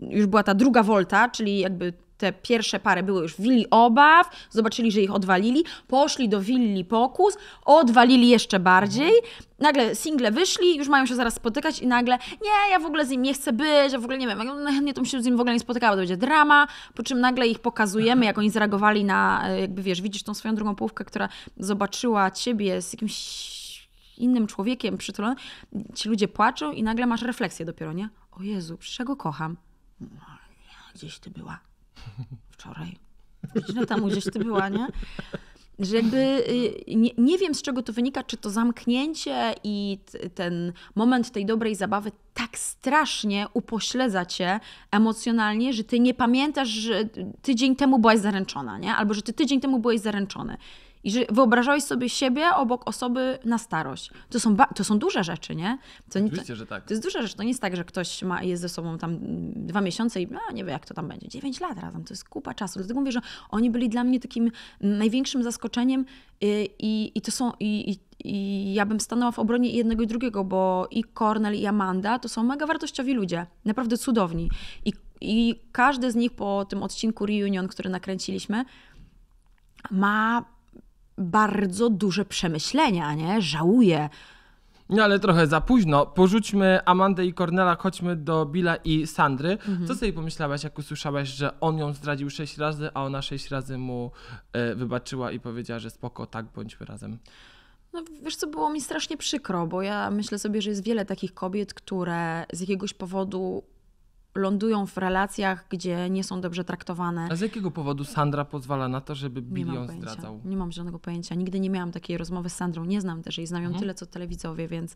już była ta druga wolta, czyli jakby te pierwsze pary były już w willi obaw, zobaczyli, że ich odwalili, poszli do willi pokus, odwalili jeszcze bardziej, nagle single wyszli, już mają się zaraz spotykać i nagle nie, ja w ogóle z nim nie chcę być, ja w ogóle nie wiem, no, nie, to bym się z nim w ogóle nie spotykało, to będzie drama, po czym nagle ich pokazujemy, jak oni zareagowali na, e, jakby wiesz, widzisz tą swoją drugą połówkę, która zobaczyła ciebie z jakimś innym człowiekiem przytulonym, ci ludzie płaczą i nagle masz refleksję dopiero, nie? O Jezu, przecież ja go kocham. Gdzieś ty była. Wczoraj. Godzinę tam gdzieś ty była, nie? żeby y, nie, nie, wiem z czego to wynika, czy to zamknięcie i t, ten moment tej dobrej zabawy tak strasznie upośledza cię emocjonalnie, że ty nie pamiętasz, że tydzień temu byłaś zaręczona, nie? Albo że ty tydzień temu byłeś zaręczony. I że wyobrażałeś sobie siebie obok osoby na starość. To są, to są duże rzeczy, nie? To nie Oczywiście, że tak. To jest duża rzecz. To nie jest tak, że ktoś ma, jest ze sobą tam dwa miesiące i no, nie wie, jak to tam będzie. Dziewięć lat razem, to jest kupa czasu. Dlatego mówię, że oni byli dla mnie takim największym zaskoczeniem i, y, i, i to są, i, i ja bym stanęła w obronie jednego i drugiego, bo i Cornel i Amanda to są mega wartościowi ludzie, naprawdę cudowni. I, i każdy z nich po tym odcinku Reunion, który nakręciliśmy, ma bardzo duże przemyślenia, nie? Żałuję. No ale trochę za późno. Porzućmy Amandę i Cornela, chodźmy do Billa i Sandry. Mhm. Co sobie pomyślałaś, jak usłyszałaś, że on ją zdradził sześć razy, a ona sześć razy mu y, wybaczyła i powiedziała, że spoko, tak, bądźmy razem? No wiesz co, było mi strasznie przykro, bo ja myślę sobie, że jest wiele takich kobiet, które z jakiegoś powodu lądują w relacjach, gdzie nie są dobrze traktowane. A z jakiego powodu Sandra pozwala na to, żeby Billy ją zdradzał? Nie mam żadnego pojęcia. Nigdy nie miałam takiej rozmowy z Sandrą. Nie znam też jej, znam ją mhm. tyle co telewizowie, więc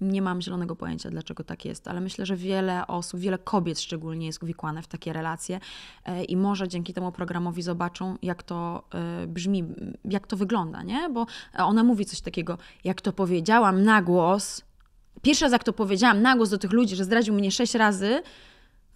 nie mam zielonego pojęcia, dlaczego tak jest. Ale myślę, że wiele osób, wiele kobiet szczególnie jest uwikłane w takie relacje e, i może dzięki temu programowi zobaczą, jak to e, brzmi, jak to wygląda, nie? Bo ona mówi coś takiego, jak to powiedziałam na głos, pierwszy raz jak to powiedziałam na głos do tych ludzi, że zdradził mnie sześć razy,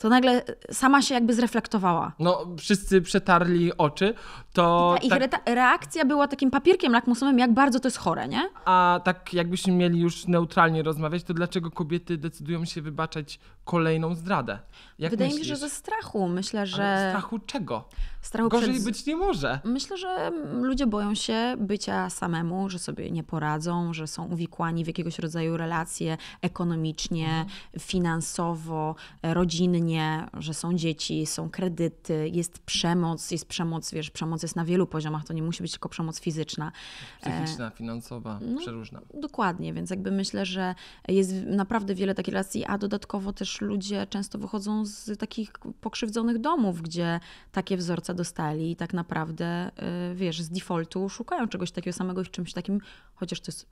to nagle sama się jakby zreflektowała. No, wszyscy przetarli oczy, to... I ta ich tak- reakcja była takim papierkiem lakmusowym, jak bardzo to jest chore, nie? A tak jakbyśmy mieli już neutralnie rozmawiać, to dlaczego kobiety decydują się wybaczać kolejną zdradę? Jak Wydaje myślisz? mi się, że ze strachu. Myślę, że... Ale strachu czego? Strachu Gorzej przed... być nie może. Myślę, że ludzie boją się bycia samemu, że sobie nie poradzą, że są uwikłani w jakiegoś rodzaju relacje ekonomicznie, mhm. finansowo, rodzinnie rodzinie, że są dzieci, są kredyty, jest przemoc, jest przemoc, wiesz, przemoc jest na wielu poziomach, to nie musi być tylko przemoc fizyczna. Psychiczna, e, finansowa, no, przeróżna. Dokładnie, więc jakby myślę, że jest naprawdę wiele takich relacji, a dodatkowo też ludzie często wychodzą z takich pokrzywdzonych domów, gdzie takie wzorce dostali i tak naprawdę, y, wiesz, z defaultu szukają czegoś takiego samego i czymś takim, chociaż to jest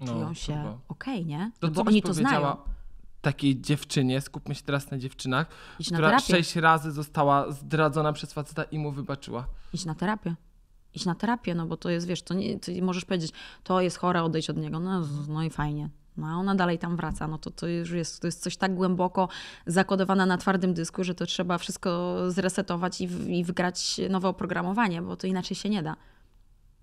no, czują się okej, okay, nie? No, to, bo oni to znają takiej dziewczynie, skupmy się teraz na dziewczynach, Idź która na sześć razy została zdradzona przez faceta i mu wybaczyła. Idź na terapię. Idź na terapię, no bo to jest, wiesz, to nie, ty możesz powiedzieć, to jest chora, odejść od niego, no, no i fajnie. No a ona dalej tam wraca, no to, to już jest, to jest coś tak głęboko zakodowane na twardym dysku, że to trzeba wszystko zresetować i, w, i wgrać nowe oprogramowanie, bo to inaczej się nie da.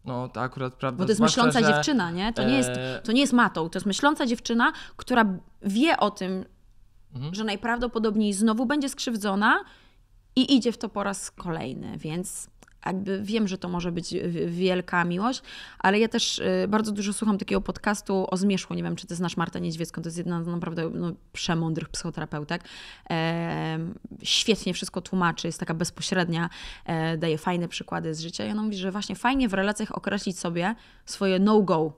No, to akurat prawda. Bo to jest Zwłaszcza, myśląca że... dziewczyna, nie? To, nie jest, e, to nie jest matą, to jest myśląca dziewczyna, która wie o tym, mhm. że najprawdopodobniej znowu będzie skrzywdzona i idzie w to po raz kolejny, więc jakby wiem, że to może być wielka miłość, ale ja też y, bardzo dużo słucham takiego podcastu o zmierzchu. Nie wiem, czy ty znasz Martę Niedźwiecką, to jest jedna z naprawdę no, przemądrych psychoterapeutek. E, świetnie wszystko tłumaczy, jest taka bezpośrednia, e, daje fajne przykłady z życia i ona mówi, że właśnie fajnie w relacjach określić sobie swoje no-go,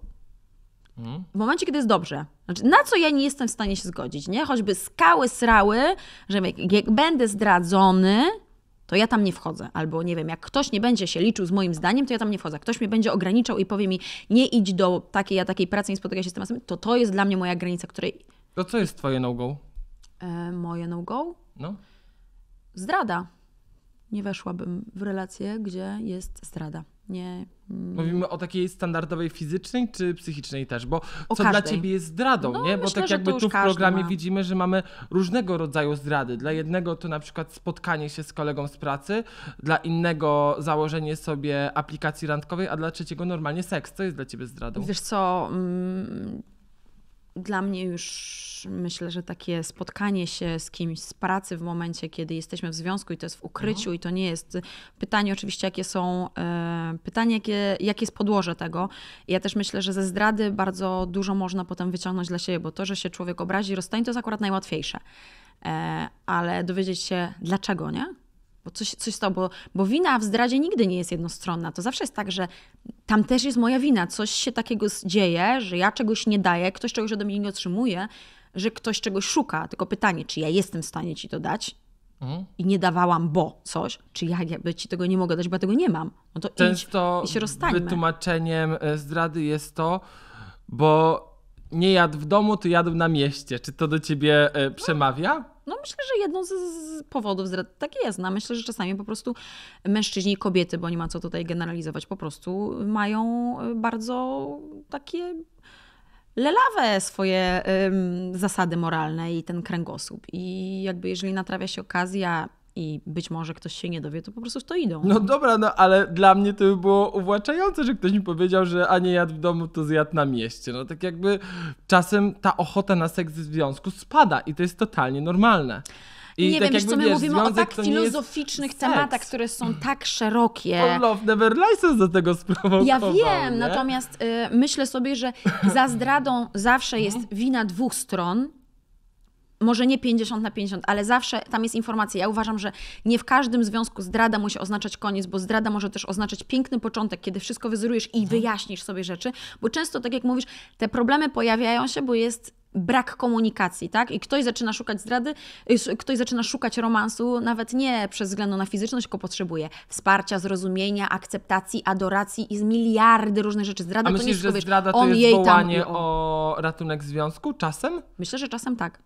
mm. w momencie, kiedy jest dobrze. Znaczy, na co ja nie jestem w stanie się zgodzić, nie? Choćby skały srały, że jak, jak będę zdradzony, to ja tam nie wchodzę. Albo nie wiem, jak ktoś nie będzie się liczył z moim zdaniem, to ja tam nie wchodzę. Ktoś mnie będzie ograniczał i powie mi, nie idź do takiej, a takiej pracy, nie spotykaj się z tym samym, to to jest dla mnie moja granica, której... To co jest twoje no-go? E, moje no-go? No. Zdrada. Nie weszłabym w relację, gdzie jest zdrada nie. Mówimy o takiej standardowej fizycznej czy psychicznej też, bo o co każdej. dla ciebie jest zdradą, no, nie? Bo myślę, tak jakby tu w programie ma. widzimy, że mamy różnego rodzaju zdrady. Dla jednego to na przykład spotkanie się z kolegą z pracy, dla innego założenie sobie aplikacji randkowej, a dla trzeciego normalnie seks. Co jest dla ciebie zdradą? Wiesz co, mm, dla mnie już myślę, że takie spotkanie się z kimś z pracy w momencie, kiedy jesteśmy w związku i to jest w ukryciu, no. i to nie jest pytanie, oczywiście, jakie są e, pytanie, jakie, jakie jest podłoże tego. ja też myślę, że ze zdrady bardzo dużo można potem wyciągnąć dla siebie, bo to, że się człowiek obrazi, rozstań, to jest akurat najłatwiejsze. E, ale dowiedzieć się dlaczego, nie? bo coś, coś stało, bo, bo wina w zdradzie nigdy nie jest jednostronna. To zawsze jest tak, że tam też jest moja wina, coś się takiego dzieje, że ja czegoś nie daję, ktoś czegoś ode mnie nie otrzymuje, że ktoś czegoś szuka. Tylko pytanie, czy ja jestem w stanie ci to dać? Mhm. I nie dawałam, bo coś, czy ja jakby ci tego nie mogę dać, bo ja tego nie mam. No to Często idź i się rozstańmy. wytłumaczeniem e, zdrady jest to, bo nie jadł w domu, to jadł na mieście. Czy to do ciebie e, przemawia? No myślę, że jedną z, z powodów zdrad tak jest. No, myślę, że czasami po prostu mężczyźni i kobiety, bo nie ma co tutaj generalizować, po prostu mają y, bardzo takie lelawe swoje ym, zasady moralne i ten kręgosłup. I jakby jeżeli natrafia się okazja i być może ktoś się nie dowie, to po prostu w to idą. No dobra, no ale dla mnie to by było uwłaczające, że ktoś mi powiedział, że a nie jadł w domu, to zjadł na mieście. No tak jakby czasem ta ochota na seks w związku spada i to jest totalnie normalne. I nie tak wiem, wiesz, co my wiesz, mówimy o tak filozoficznych tematach, które są tak szerokie. All Love Never License do tego sprawą. Ja wiem, nie? natomiast y, myślę sobie, że za zdradą zawsze jest mhm. wina dwóch stron może nie 50 na 50, ale zawsze tam jest informacja. Ja uważam, że nie w każdym związku zdrada musi oznaczać koniec, bo zdrada może też oznaczać piękny początek, kiedy wszystko wyzerujesz i mhm. wyjaśnisz sobie rzeczy, bo często, tak jak mówisz, te problemy pojawiają się, bo jest brak komunikacji, tak? I ktoś zaczyna szukać zdrady, y, ktoś zaczyna szukać romansu, nawet nie przez względu na fizyczność, tylko potrzebuje wsparcia, zrozumienia, akceptacji, adoracji i z miliardy różnych rzeczy. Zdrada A myślisz, to nie jest, że zdrada to jest wołanie tam... No. o ratunek związku czasem? Myślę, że czasem tak.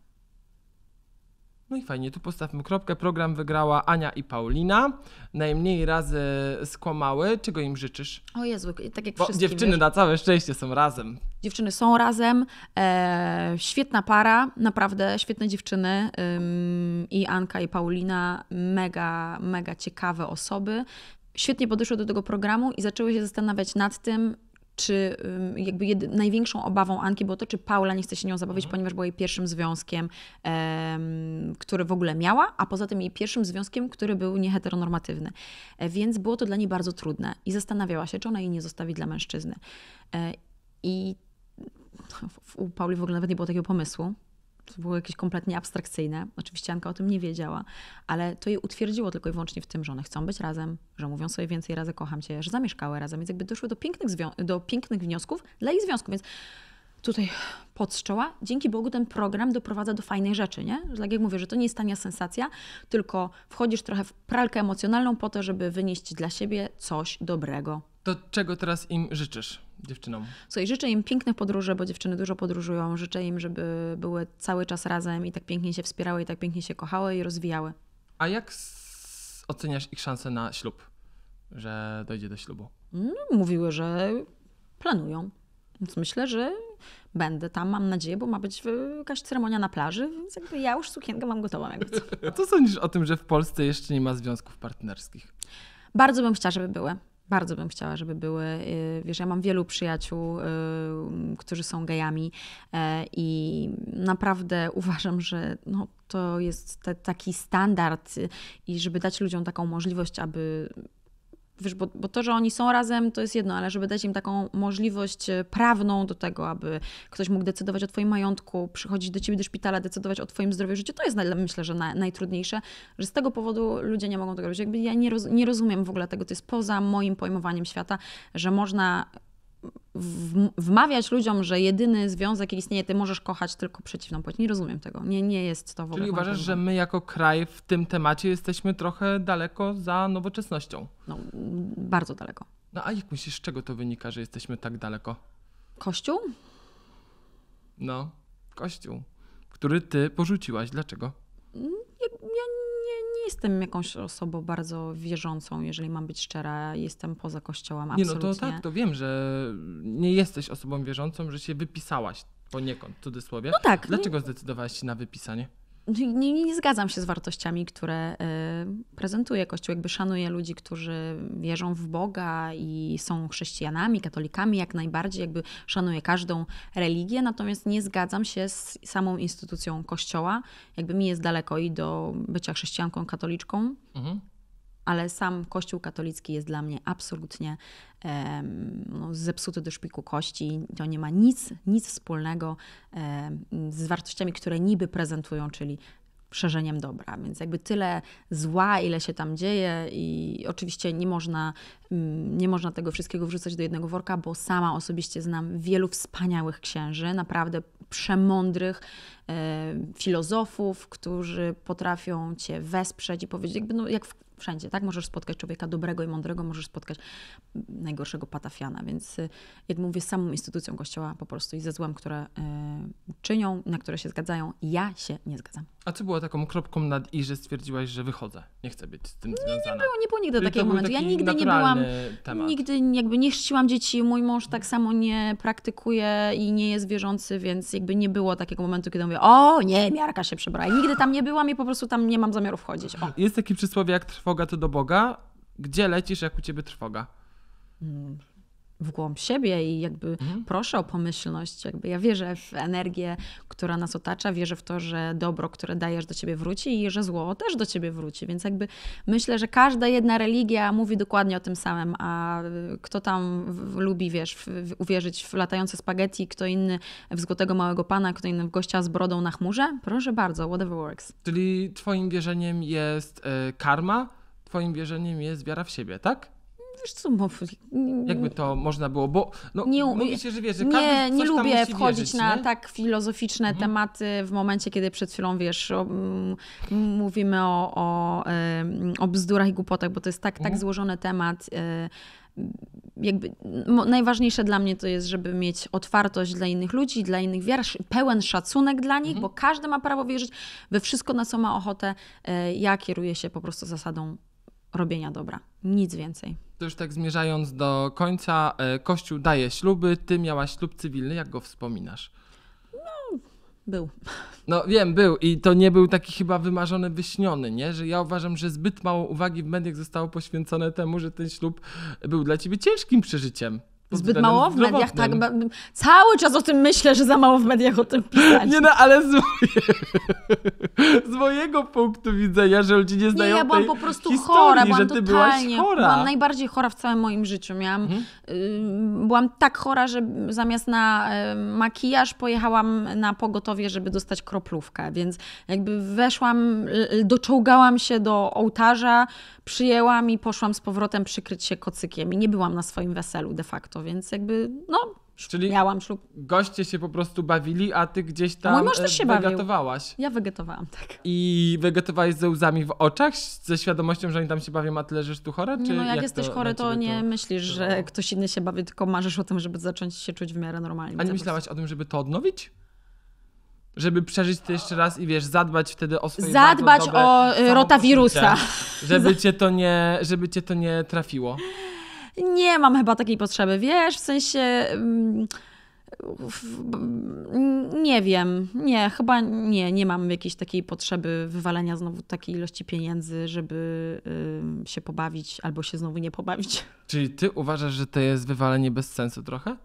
No i fajnie, tu postawmy kropkę. Program wygrała Ania i Paulina. Najmniej razy skłamały. Czego im życzysz? O Jezu, tak jak wszystkie dziewczyny wiesz? na całe szczęście są razem. Dziewczyny są razem. E, świetna para, naprawdę świetne dziewczyny. I Anka i Paulina, mega, mega ciekawe osoby. Świetnie podeszły do tego programu i zaczęły się zastanawiać nad tym, czy jakby jedy, największą obawą Anki było to, czy Paula nie chce się nią zabawić, mhm. ponieważ była jej pierwszym związkiem, um, który w ogóle miała, a poza tym jej pierwszym związkiem, który był nieheteronormatywny. E, więc było to dla niej bardzo trudne i zastanawiała się, czy ona jej nie zostawi dla mężczyzny. E, I no, u Pauli w ogóle nawet nie było takiego pomysłu, to było jakieś kompletnie abstrakcyjne. Oczywiście Anka o tym nie wiedziała, ale to je utwierdziło tylko i wyłącznie w tym, że one chcą być razem, że mówią sobie więcej razy kocham cię, że zamieszkały razem, więc jakby doszły do pięknych, do pięknych wniosków dla ich związku, więc tutaj pod dzięki Bogu ten program doprowadza do fajnej rzeczy, nie? Że tak jak mówię, że to nie jest tania sensacja, tylko wchodzisz trochę w pralkę emocjonalną po to, żeby wynieść dla siebie coś dobrego. To czego teraz im życzysz? dziewczynom? Słuchaj, życzę im pięknych podróży, bo dziewczyny dużo podróżują. Życzę im, żeby były cały czas razem i tak pięknie się wspierały, i tak pięknie się kochały i rozwijały. A jak oceniasz ich szanse na ślub, że dojdzie do ślubu? Mm, mówiły, że planują. Więc myślę, że będę tam, mam nadzieję, bo ma być jakaś ceremonia na plaży, więc jakby ja już sukienkę mam gotową. Jakby co. co sądzisz o tym, że w Polsce jeszcze nie ma związków partnerskich? Bardzo bym chciała, żeby były bardzo bym chciała, żeby były. Y, wiesz, ja mam wielu przyjaciół, y, którzy są gejami e, i naprawdę uważam, że no, to jest te, taki standard y, i żeby dać ludziom taką możliwość, aby wiesz, bo, bo, to, że oni są razem, to jest jedno, ale żeby dać im taką możliwość e, prawną do tego, aby ktoś mógł decydować o Twoim majątku, przychodzić do Ciebie do szpitala, decydować o Twoim zdrowiu, życiu, to jest myślę, że na, najtrudniejsze, że z tego powodu ludzie nie mogą tego robić. Jakby ja nie, roz, nie rozumiem w ogóle tego, to jest poza moim pojmowaniem świata, że można wmawiać ludziom, że jedyny związek, jaki istnieje, ty możesz kochać tylko przeciwną płeć. Nie rozumiem tego. Nie, nie jest to w ogóle. Czyli uważasz, że my jako kraj w tym temacie jesteśmy trochę daleko za nowoczesnością? No, bardzo daleko. No a jak myślisz, z czego to wynika, że jesteśmy tak daleko? Kościół? No, kościół, który ty porzuciłaś. Dlaczego? Mm, ja, ja nie, nie jestem jakąś osobą bardzo wierzącą, jeżeli mam być szczera. Jestem poza kościołem, absolutnie. Nie, no to tak, to wiem, że nie jesteś osobą wierzącą, że się wypisałaś poniekąd, w cudzysłowie. No tak. Dlaczego no- zdecydowałaś się na wypisanie? nie, nie, zgadzam się z wartościami, które y, prezentuje Kościół. Jakby szanuję ludzi, którzy wierzą w Boga i są chrześcijanami, katolikami, jak najbardziej. Jakby szanuję każdą religię, natomiast nie zgadzam się z samą instytucją Kościoła. Jakby mi jest daleko i do bycia chrześcijanką, katoliczką. Mhm ale sam Kościół katolicki jest dla mnie absolutnie e, no, zepsuty do szpiku kości. To nie ma nic, nic wspólnego e, z wartościami, które niby prezentują, czyli szerzeniem dobra. Więc jakby tyle zła, ile się tam dzieje i oczywiście nie można, mm, nie można tego wszystkiego wrzucać do jednego worka, bo sama osobiście znam wielu wspaniałych księży, naprawdę przemądrych e, filozofów, którzy potrafią cię wesprzeć i powiedzieć, jakby no, jak w wszędzie, tak? Możesz spotkać człowieka dobrego i mądrego, możesz spotkać najgorszego patafiana, więc y, jak mówię, samą instytucją Kościoła po prostu i ze złem, które y, czynią, na które się zgadzają, ja się nie zgadzam. A co było taką kropką nad i, że stwierdziłaś, że wychodzę, nie chcę być z tym związana? Nie, nie było, nie było nigdy Czyli takiego momentu. ja nigdy nie byłam, temat. nigdy jakby nie chrzciłam dzieci, mój mąż tak samo nie praktykuje i nie jest wierzący, więc jakby nie było takiego momentu, kiedy mówię, o nie, miarka się przebrała. Nigdy tam nie byłam i po prostu tam nie mam zamiaru wchodzić. O. Jest taki przysłowie, jak trwa Boga, to do Boga, gdzie lecisz, jak u ciebie trwoga? Mm, w głąb siebie i jakby mhm. proszę o pomyślność. Jakby ja wierzę w energię, która nas otacza, wierzę w to, że dobro, które dajesz do ciebie wróci i że zło też do ciebie wróci. Więc jakby myślę, że każda jedna religia mówi dokładnie o tym samym, a y, kto tam w, w, lubi, wiesz, w, uwierzyć w latające spaghetti, kto inny w złotego małego pana, kto inny w gościa z brodą na chmurze, proszę bardzo, whatever works. Czyli twoim wierzeniem jest y, karma? twoim wierzeniem jest wiara w siebie, tak? Wiesz co, bo... Jakby to można było, bo no, nie, mówi się, że wiesz, że nie, nie lubię wchodzić wierzyć, na nie? tak filozoficzne mhm. tematy w momencie, kiedy przed chwilą, wiesz, o, mówimy o, o, o bzdurach i głupotach, bo to jest tak, tak mhm. tak złożony temat. Y, jakby, najważniejsze dla mnie to jest, żeby mieć otwartość dla innych ludzi, dla innych wiar, pełen szacunek dla nich, mhm. bo każdy ma prawo wierzyć we wszystko, na co ma ochotę. Y, ja kieruję się po prostu zasadą robienia dobra. Nic więcej. To już tak zmierzając do końca, e, Kościół daje śluby, ty miałaś ślub cywilny, jak go wspominasz? No, był. No wiem, był i to nie był taki chyba wymarzony, wyśniony, nie? Że ja uważam, że zbyt mało uwagi w mediach zostało poświęcone temu, że ten ślub był dla ciebie ciężkim przeżyciem. Zbyt mało w zdrowotnym. mediach, tak. Cały czas o tym myślę, że za mało w mediach o tym pisać. Nie no, ale z, moje... z mojego punktu widzenia, że ludzie nie znają Nie, ja byłam po prostu chora, byłam że ty totalnie, chora. Byłam najbardziej chora w całym moim życiu. Miałam, mhm. y, byłam tak chora, że zamiast na y, makijaż pojechałam na pogotowie, żeby dostać kroplówkę, więc jakby weszłam, y, y, doczołgałam się do ołtarza, przyjęłam i poszłam z powrotem przykryć się kocykiem i nie byłam na swoim weselu de facto więc jakby, no, Czyli miałam ślub. Goście się po prostu bawili, a ty gdzieś tam Mój mąż też e, się wegetowałaś. Bawił. Ja wegetowałam, tak. I wegetowałeś ze łzami w oczach, ze świadomością, że oni tam się bawią, a ty leżysz tu chora? Czy nie, no jak, jak jesteś to, chory, to nie to... myślisz, że ktoś inny się bawi, tylko marzysz o tym, żeby zacząć się czuć w miarę normalnie. A nie myślałaś o tym, żeby to odnowić? Żeby przeżyć to jeszcze raz i wiesz, zadbać wtedy o swoje Zadbać o e, rotawirusa. Żeby cię, to nie, żeby cię to nie trafiło nie mam chyba takiej potrzeby, wiesz, w sensie. Mm, mm, nie wiem, nie, chyba nie, nie mam jakiejś takiej potrzeby wywalenia znowu takiej ilości pieniędzy, żeby y, się pobawić albo się znowu nie pobawić. Czyli ty uważasz, że to jest wywalenie bez sensu trochę?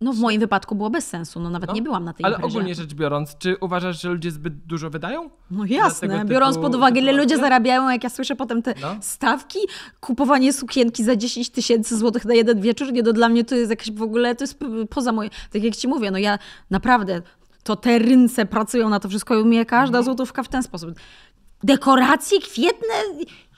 No w moim wypadku było bez sensu, no nawet no, nie byłam na tej ale imprezie. Ale ogólnie rzecz biorąc, czy uważasz, że ludzie zbyt dużo wydają? No jasne, biorąc pod uwagę ile ludzie zarabiają, jak ja słyszę potem te no. stawki, kupowanie sukienki za 10 tysięcy złotych na jeden wieczór, nie, to dla mnie to jest jakieś w ogóle, to jest poza moje, tak jak ci mówię, no ja naprawdę, to te rynce pracują na to wszystko i u mnie każda mhm. złotówka w ten sposób dekoracje kwietne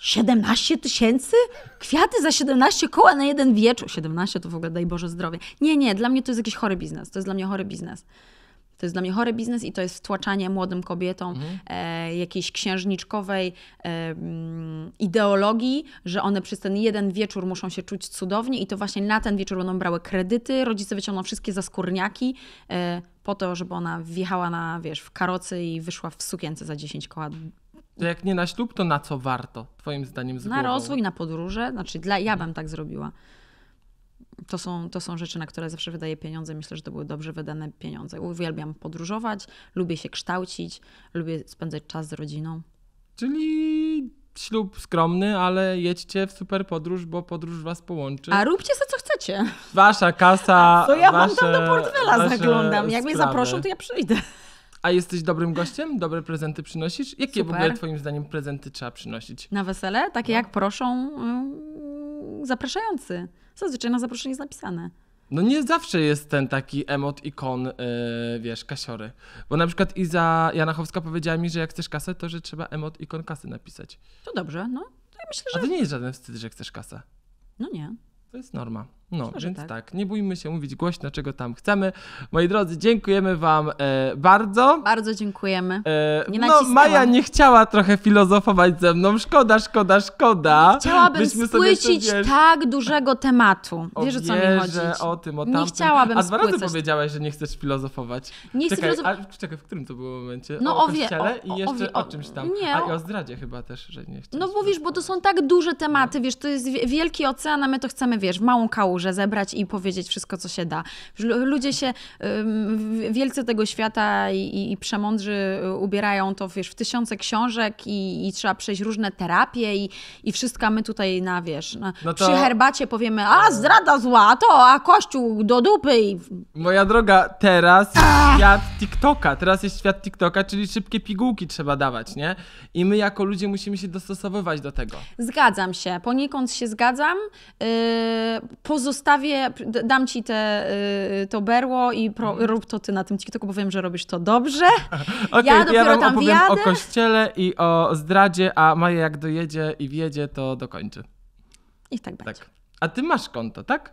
17 tysięcy? Kwiaty za 17 koła na jeden wieczór. 17 to w ogóle daj Boże zdrowie. Nie, nie, dla mnie to jest jakiś chory biznes. To jest dla mnie chory biznes. To jest dla mnie chory biznes i to jest wtłaczanie młodym kobietom mm. e, jakiejś księżniczkowej e, mm, ideologii, że one przez ten jeden wieczór muszą się czuć cudownie i to właśnie na ten wieczór będą brały kredyty, rodzice wyciągną wszystkie zaskórniaki e, po to, żeby ona wjechała na, wiesz, w karocy i wyszła w sukience za 10 koła to jak nie na ślub, to na co warto, twoim zdaniem? Z na głową? rozwój, na podróże. Znaczy, dla, ja bym tak zrobiła. To są, to są rzeczy, na które zawsze wydaję pieniądze. Myślę, że to były dobrze wydane pieniądze. Uwielbiam podróżować, lubię się kształcić, lubię spędzać czas z rodziną. Czyli ślub skromny, ale jedźcie w super podróż, bo podróż was połączy. A róbcie sobie co chcecie. Wasza kasa. To ja wasze, wam tam do portfela zaglądam. Jak sprawy. mnie zaproszą, to ja przyjdę. A jesteś dobrym gościem? Dobre prezenty przynosisz? Jakie Super. w ogóle twoim zdaniem prezenty trzeba przynosić? Na wesele? Takie no. jak proszą yy, zapraszający. Zazwyczaj na zaproszenie jest napisane. No nie zawsze jest ten taki emot ikon, yy, wiesz, kasiory. Bo na przykład Iza Janachowska powiedziała mi, że jak chcesz kasę, to że trzeba emot ikon kasy napisać. To dobrze, no. To ja myślę, że... A to nie jest żaden wstyd, że chcesz kasę. No nie. To jest norma. No, więc tak. tak. nie bójmy się mówić głośno, czego tam chcemy. Moi drodzy, dziękujemy Wam e, bardzo. Bardzo dziękujemy. E, nie no, Maja nie chciała trochę filozofować ze mną. Szkoda, szkoda, szkoda. Chciałabym Byśmy spłycić sobie, tak dużego tematu. Wiesz, o, o co mi chodzi. o tym, o tamtym. Nie chciałabym A dwa razy spłycać. powiedziałaś, że nie chcesz filozofować. Nie chcę filozofować. Czekaj, w którym to było momencie? No o, o o, i jeszcze o, o, czymś tam. Nie, A i o zdradzie chyba też, że nie chcesz. No mówisz, bo to są tak duże no. tematy, wiesz, to jest wielki ocean, a my to chcemy, wiesz, w małą kałużę że zebrać i powiedzieć wszystko, co się da. Ludzie się, wielcy tego świata i, i przemądrzy y, ubierają to wiesz, w tysiące książek i, i trzeba przejść różne terapie i, i wszystko my tutaj na, wiesz, na, no to... przy herbacie powiemy, a zdrada zła, to, a kościół do dupy i... Moja droga, teraz świat TikToka, teraz jest świat TikToka, czyli szybkie pigułki trzeba dawać, nie? I my jako ludzie musimy się dostosowywać do tego. Zgadzam się, poniekąd się zgadzam. Yy, zostawię, dam ci te, y, to berło i pro, mhm. rób to ty na tym TikToku, bo wiem, że robisz to dobrze. okay, ja dopiero ja tam opowiem o kościele i o zdradzie, a Maja jak dojedzie i wjedzie, to dokończy. I tak będzie. Tak. A ty masz konto, tak?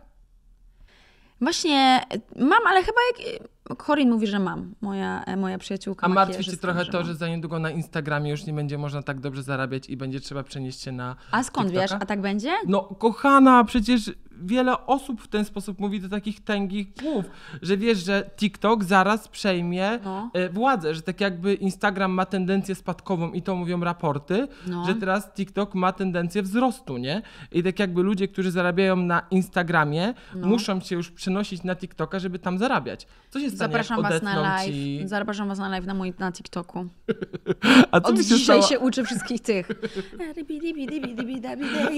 Właśnie y, mam, ale chyba jak... Y, Corin mówi, że mam, moja, e, moja przyjaciółka. A martwi się trochę to, że za niedługo na Instagramie już nie będzie można tak dobrze zarabiać i będzie trzeba przenieść się na. A skąd TikToka? wiesz, a tak będzie? No, kochana, przecież wiele osób w ten sposób mówi do takich tęgich głów, że wiesz, że TikTok zaraz przejmie no. E, władzę, że tak jakby Instagram ma tendencję spadkową i to mówią raporty, no. że teraz TikTok ma tendencję wzrostu, nie? I tak jakby ludzie, którzy zarabiają na Instagramie, no. muszą się już przenosić na TikToka, żeby tam zarabiać. Co się stanie, Zapraszam was na live. Ci... Zapraszam was na live na, mój, na TikToku. A co Od dzisiaj stało... się uczy wszystkich tych.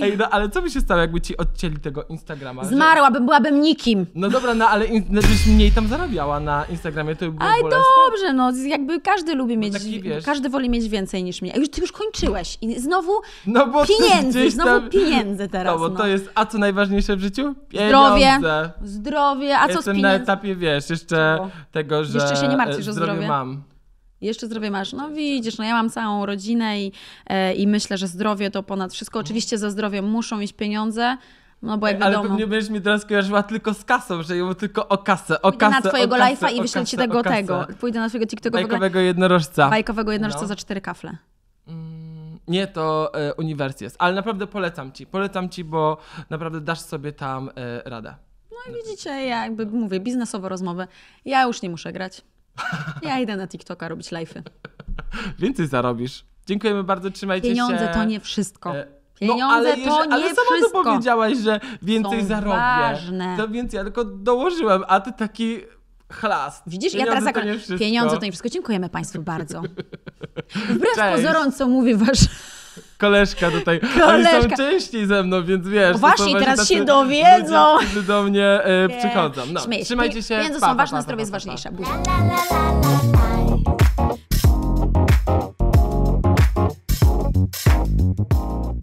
Ej, no, ale co by się stało, jakby ci odcięli tego Instagrama? Instagrama. Zmarłabym, byłabym nikim. No dobra, no ale in, no mniej tam zarabiała na Instagramie, to by było Ale dobrze, no jakby każdy lubi mieć, taki, wiesz, każdy woli mieć więcej niż mnie. A już ty już kończyłeś i znowu no bo pieniędzy, znowu pieniędzy teraz. No bo no. to jest, a co najważniejsze w życiu? Pieniądze. Zdrowie, zdrowie, a co Jestem z pieniędzy? na etapie, wiesz, jeszcze tego, że Jeszcze się nie martwisz o zdrowie. mam. Jeszcze zdrowie masz. No widzisz, no ja mam całą rodzinę i, e, i myślę, że zdrowie to ponad wszystko. Oczywiście za zdrowiem muszą iść pieniądze, no bo jak Ale wiadomo. pewnie będziesz mi teraz kojarzyła tylko z kasą, że ją tylko o kasę, o Pójdę kasę, na twojego life'a i wyślę ci tego tego. Pójdę na twojego TikToka. Bajkowego jednorożca. Bajkowego jednorożca no. za cztery kafle. Mm, nie, to y, e, uniwers jest. Ale naprawdę polecam ci. Polecam ci, bo naprawdę dasz sobie tam e, radę. No i widzicie, ja jakby mówię, biznesowo rozmowę, Ja już nie muszę grać. Ja idę na TikToka robić live'y. Więcej zarobisz. Dziękujemy bardzo, trzymajcie Pieniądze się. Pieniądze to nie wszystko. E, Pieniądze no, ale to nie ale sama wszystko. to powiedziałaś, że więcej Są zarobię. Ważne. To więc ja tylko dołożyłem, a ty taki chlast. Widzisz, pieniądze ja teraz tak. Pieniądze, pieniądze to nie wszystko. Dziękujemy Państwu bardzo. Wbrew Cześć. pozorom, co mówi wasz koleżka tutaj. Koleżka. Oni są częściej ze mną, więc wiesz. Właśnie, teraz tacy, się dowiedzą. Ludzie, do mnie e, przychodzą. No, trzymajcie się. Pieniądze są ważne, pa, zdrowie jest ważniejsze. Pa,